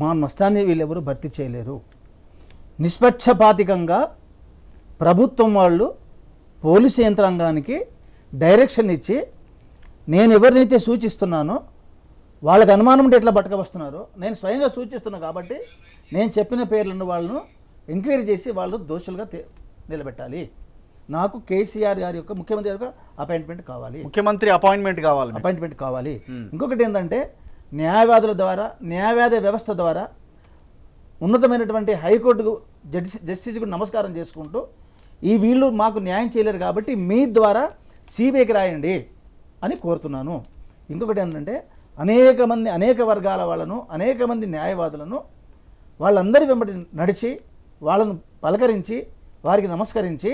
మా నష్టాన్ని వీళ్ళెవరూ భర్తీ చేయలేరు నిష్పక్షపాతికంగా ప్రభుత్వం వాళ్ళు పోలీసు యంత్రాంగానికి డైరెక్షన్ ఇచ్చి నేను ఎవరినైతే సూచిస్తున్నానో వాళ్ళకి అనుమానం ఉంటే ఎట్లా పట్టుకవస్తున్నారు నేను స్వయంగా సూచిస్తున్నాను కాబట్టి నేను చెప్పిన పేర్లను వాళ్ళను ఎంక్వైరీ చేసి వాళ్ళు దోషులుగా నిలబెట్టాలి నాకు కేసీఆర్ గారి యొక్క ముఖ్యమంత్రి యొక్క అపాయింట్మెంట్ కావాలి ముఖ్యమంత్రి అపాయింట్మెంట్ కావాలి అపాయింట్మెంట్ కావాలి ఇంకొకటి ఏంటంటే న్యాయవాదుల ద్వారా న్యాయవాద వ్యవస్థ ద్వారా ఉన్నతమైనటువంటి హైకోర్టుకు జడ్జి జస్టిస్కు నమస్కారం చేసుకుంటూ ఈ వీళ్ళు మాకు న్యాయం చేయలేరు కాబట్టి మీ ద్వారా సిబిఐకి రాయండి అని కోరుతున్నాను ఇంకొకటి ఏంటంటే అనేక మంది అనేక వర్గాల వాళ్ళను అనేక మంది న్యాయవాదులను వాళ్ళందరి వెంబడి నడిచి వాళ్ళను పలకరించి వారికి నమస్కరించి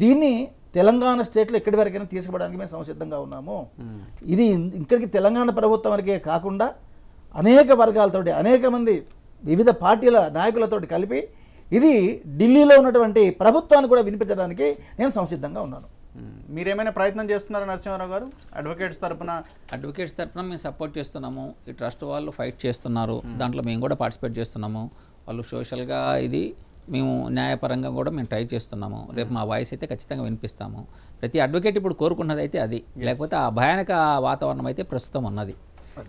దీన్ని తెలంగాణ స్టేట్లో ఎక్కడి వరకైనా తీసుకోవడానికి మేము సంసిద్ధంగా ఉన్నాము ఇది ఇక్కడికి తెలంగాణ ప్రభుత్వం వరకే కాకుండా అనేక వర్గాలతోటి అనేక మంది వివిధ పార్టీల నాయకులతోటి కలిపి ఇది ఢిల్లీలో ఉన్నటువంటి ప్రభుత్వాన్ని కూడా వినిపించడానికి నేను సంసిద్ధంగా ఉన్నాను మీరేమైనా ప్రయత్నం చేస్తున్నారా నరసింహారావు గారు అడ్వకేట్స్ తరఫున అడ్వకేట్స్ తరఫున మేము సపోర్ట్ చేస్తున్నాము ఈ ట్రస్ట్ వాళ్ళు ఫైట్ చేస్తున్నారు hmm. దాంట్లో మేము కూడా పార్టిసిపేట్ చేస్తున్నాము వాళ్ళు సోషల్గా ఇది మేము న్యాయపరంగా కూడా మేము ట్రై చేస్తున్నాము hmm. రేపు మా వాయిస్ అయితే ఖచ్చితంగా వినిపిస్తాము ప్రతి అడ్వకేట్ ఇప్పుడు కోరుకున్నది అయితే అది లేకపోతే ఆ భయానక వాతావరణం అయితే ప్రస్తుతం ఉన్నది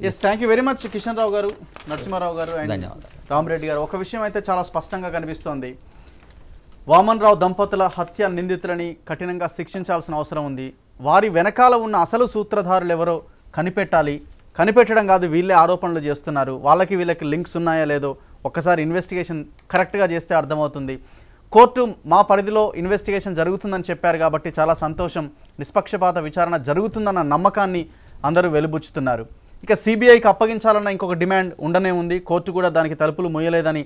yes thank you very much Kishan Rao గారు నరసింహారావు గారు అండ్ రామరెడ్డి గారు ఒక విషయం అయితే చాలా స్పష్టంగా కనిపిస్తోంది వామన్రావు దంపతుల హత్య నిందితులని కఠినంగా శిక్షించాల్సిన అవసరం ఉంది వారి వెనకాల ఉన్న అసలు సూత్రధారులు ఎవరో కనిపెట్టాలి కనిపెట్టడం కాదు వీళ్ళే ఆరోపణలు చేస్తున్నారు వాళ్ళకి వీళ్ళకి లింక్స్ ఉన్నాయా లేదో ఒక్కసారి ఇన్వెస్టిగేషన్ కరెక్ట్గా చేస్తే అర్థమవుతుంది కోర్టు మా పరిధిలో ఇన్వెస్టిగేషన్ జరుగుతుందని చెప్పారు కాబట్టి చాలా సంతోషం నిష్పక్షపాత విచారణ జరుగుతుందన్న నమ్మకాన్ని అందరూ వెలుబుచ్చుతున్నారు ఇక సిబిఐకి అప్పగించాలన్న ఇంకొక డిమాండ్ ఉండనే ఉంది కోర్టు కూడా దానికి తలుపులు మొయ్యలేదని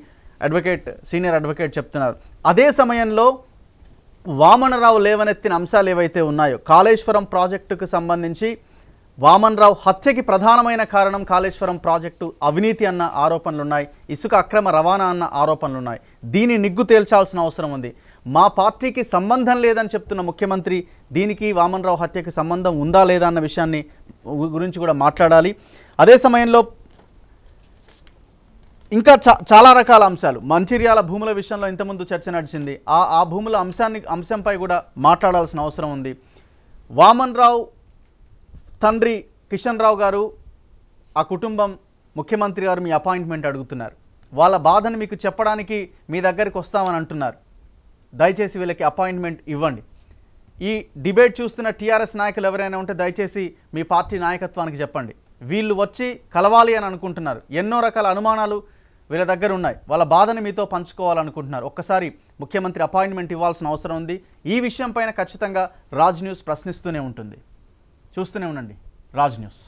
అడ్వకేట్ సీనియర్ అడ్వకేట్ చెప్తున్నారు అదే సమయంలో వామనరావు లేవనెత్తిన అంశాలు ఏవైతే ఉన్నాయో కాళేశ్వరం ప్రాజెక్టుకు సంబంధించి వామన్రావు హత్యకి ప్రధానమైన కారణం కాళేశ్వరం ప్రాజెక్టు అవినీతి అన్న ఆరోపణలున్నాయి ఇసుక అక్రమ రవాణా అన్న ఆరోపణలున్నాయి దీని నిగ్గు తేల్చాల్సిన అవసరం ఉంది మా పార్టీకి సంబంధం లేదని చెప్తున్న ముఖ్యమంత్రి దీనికి వామన్రావు హత్యకి సంబంధం ఉందా లేదా అన్న విషయాన్ని గురించి కూడా మాట్లాడాలి అదే సమయంలో ఇంకా చాలా రకాల అంశాలు మంచిర్యాల భూముల విషయంలో ఇంతకుముందు చర్చ నడిచింది ఆ ఆ భూముల అంశాన్ని అంశంపై కూడా మాట్లాడాల్సిన అవసరం ఉంది వామన్ రావు తండ్రి కిషన్ రావు గారు ఆ కుటుంబం ముఖ్యమంత్రి గారు మీ అపాయింట్మెంట్ అడుగుతున్నారు వాళ్ళ బాధను మీకు చెప్పడానికి మీ దగ్గరికి వస్తామని అంటున్నారు దయచేసి వీళ్ళకి అపాయింట్మెంట్ ఇవ్వండి ఈ డిబేట్ చూస్తున్న టీఆర్ఎస్ నాయకులు ఎవరైనా ఉంటే దయచేసి మీ పార్టీ నాయకత్వానికి చెప్పండి వీళ్ళు వచ్చి కలవాలి అని అనుకుంటున్నారు ఎన్నో రకాల అనుమానాలు వీళ్ళ దగ్గర ఉన్నాయి వాళ్ళ బాధను మీతో పంచుకోవాలనుకుంటున్నారు ఒక్కసారి ముఖ్యమంత్రి అపాయింట్మెంట్ ఇవ్వాల్సిన అవసరం ఉంది ఈ విషయం పైన ఖచ్చితంగా రాజ్ న్యూస్ ప్రశ్నిస్తూనే ఉంటుంది చూస్తూనే ఉండండి రాజ్ న్యూస్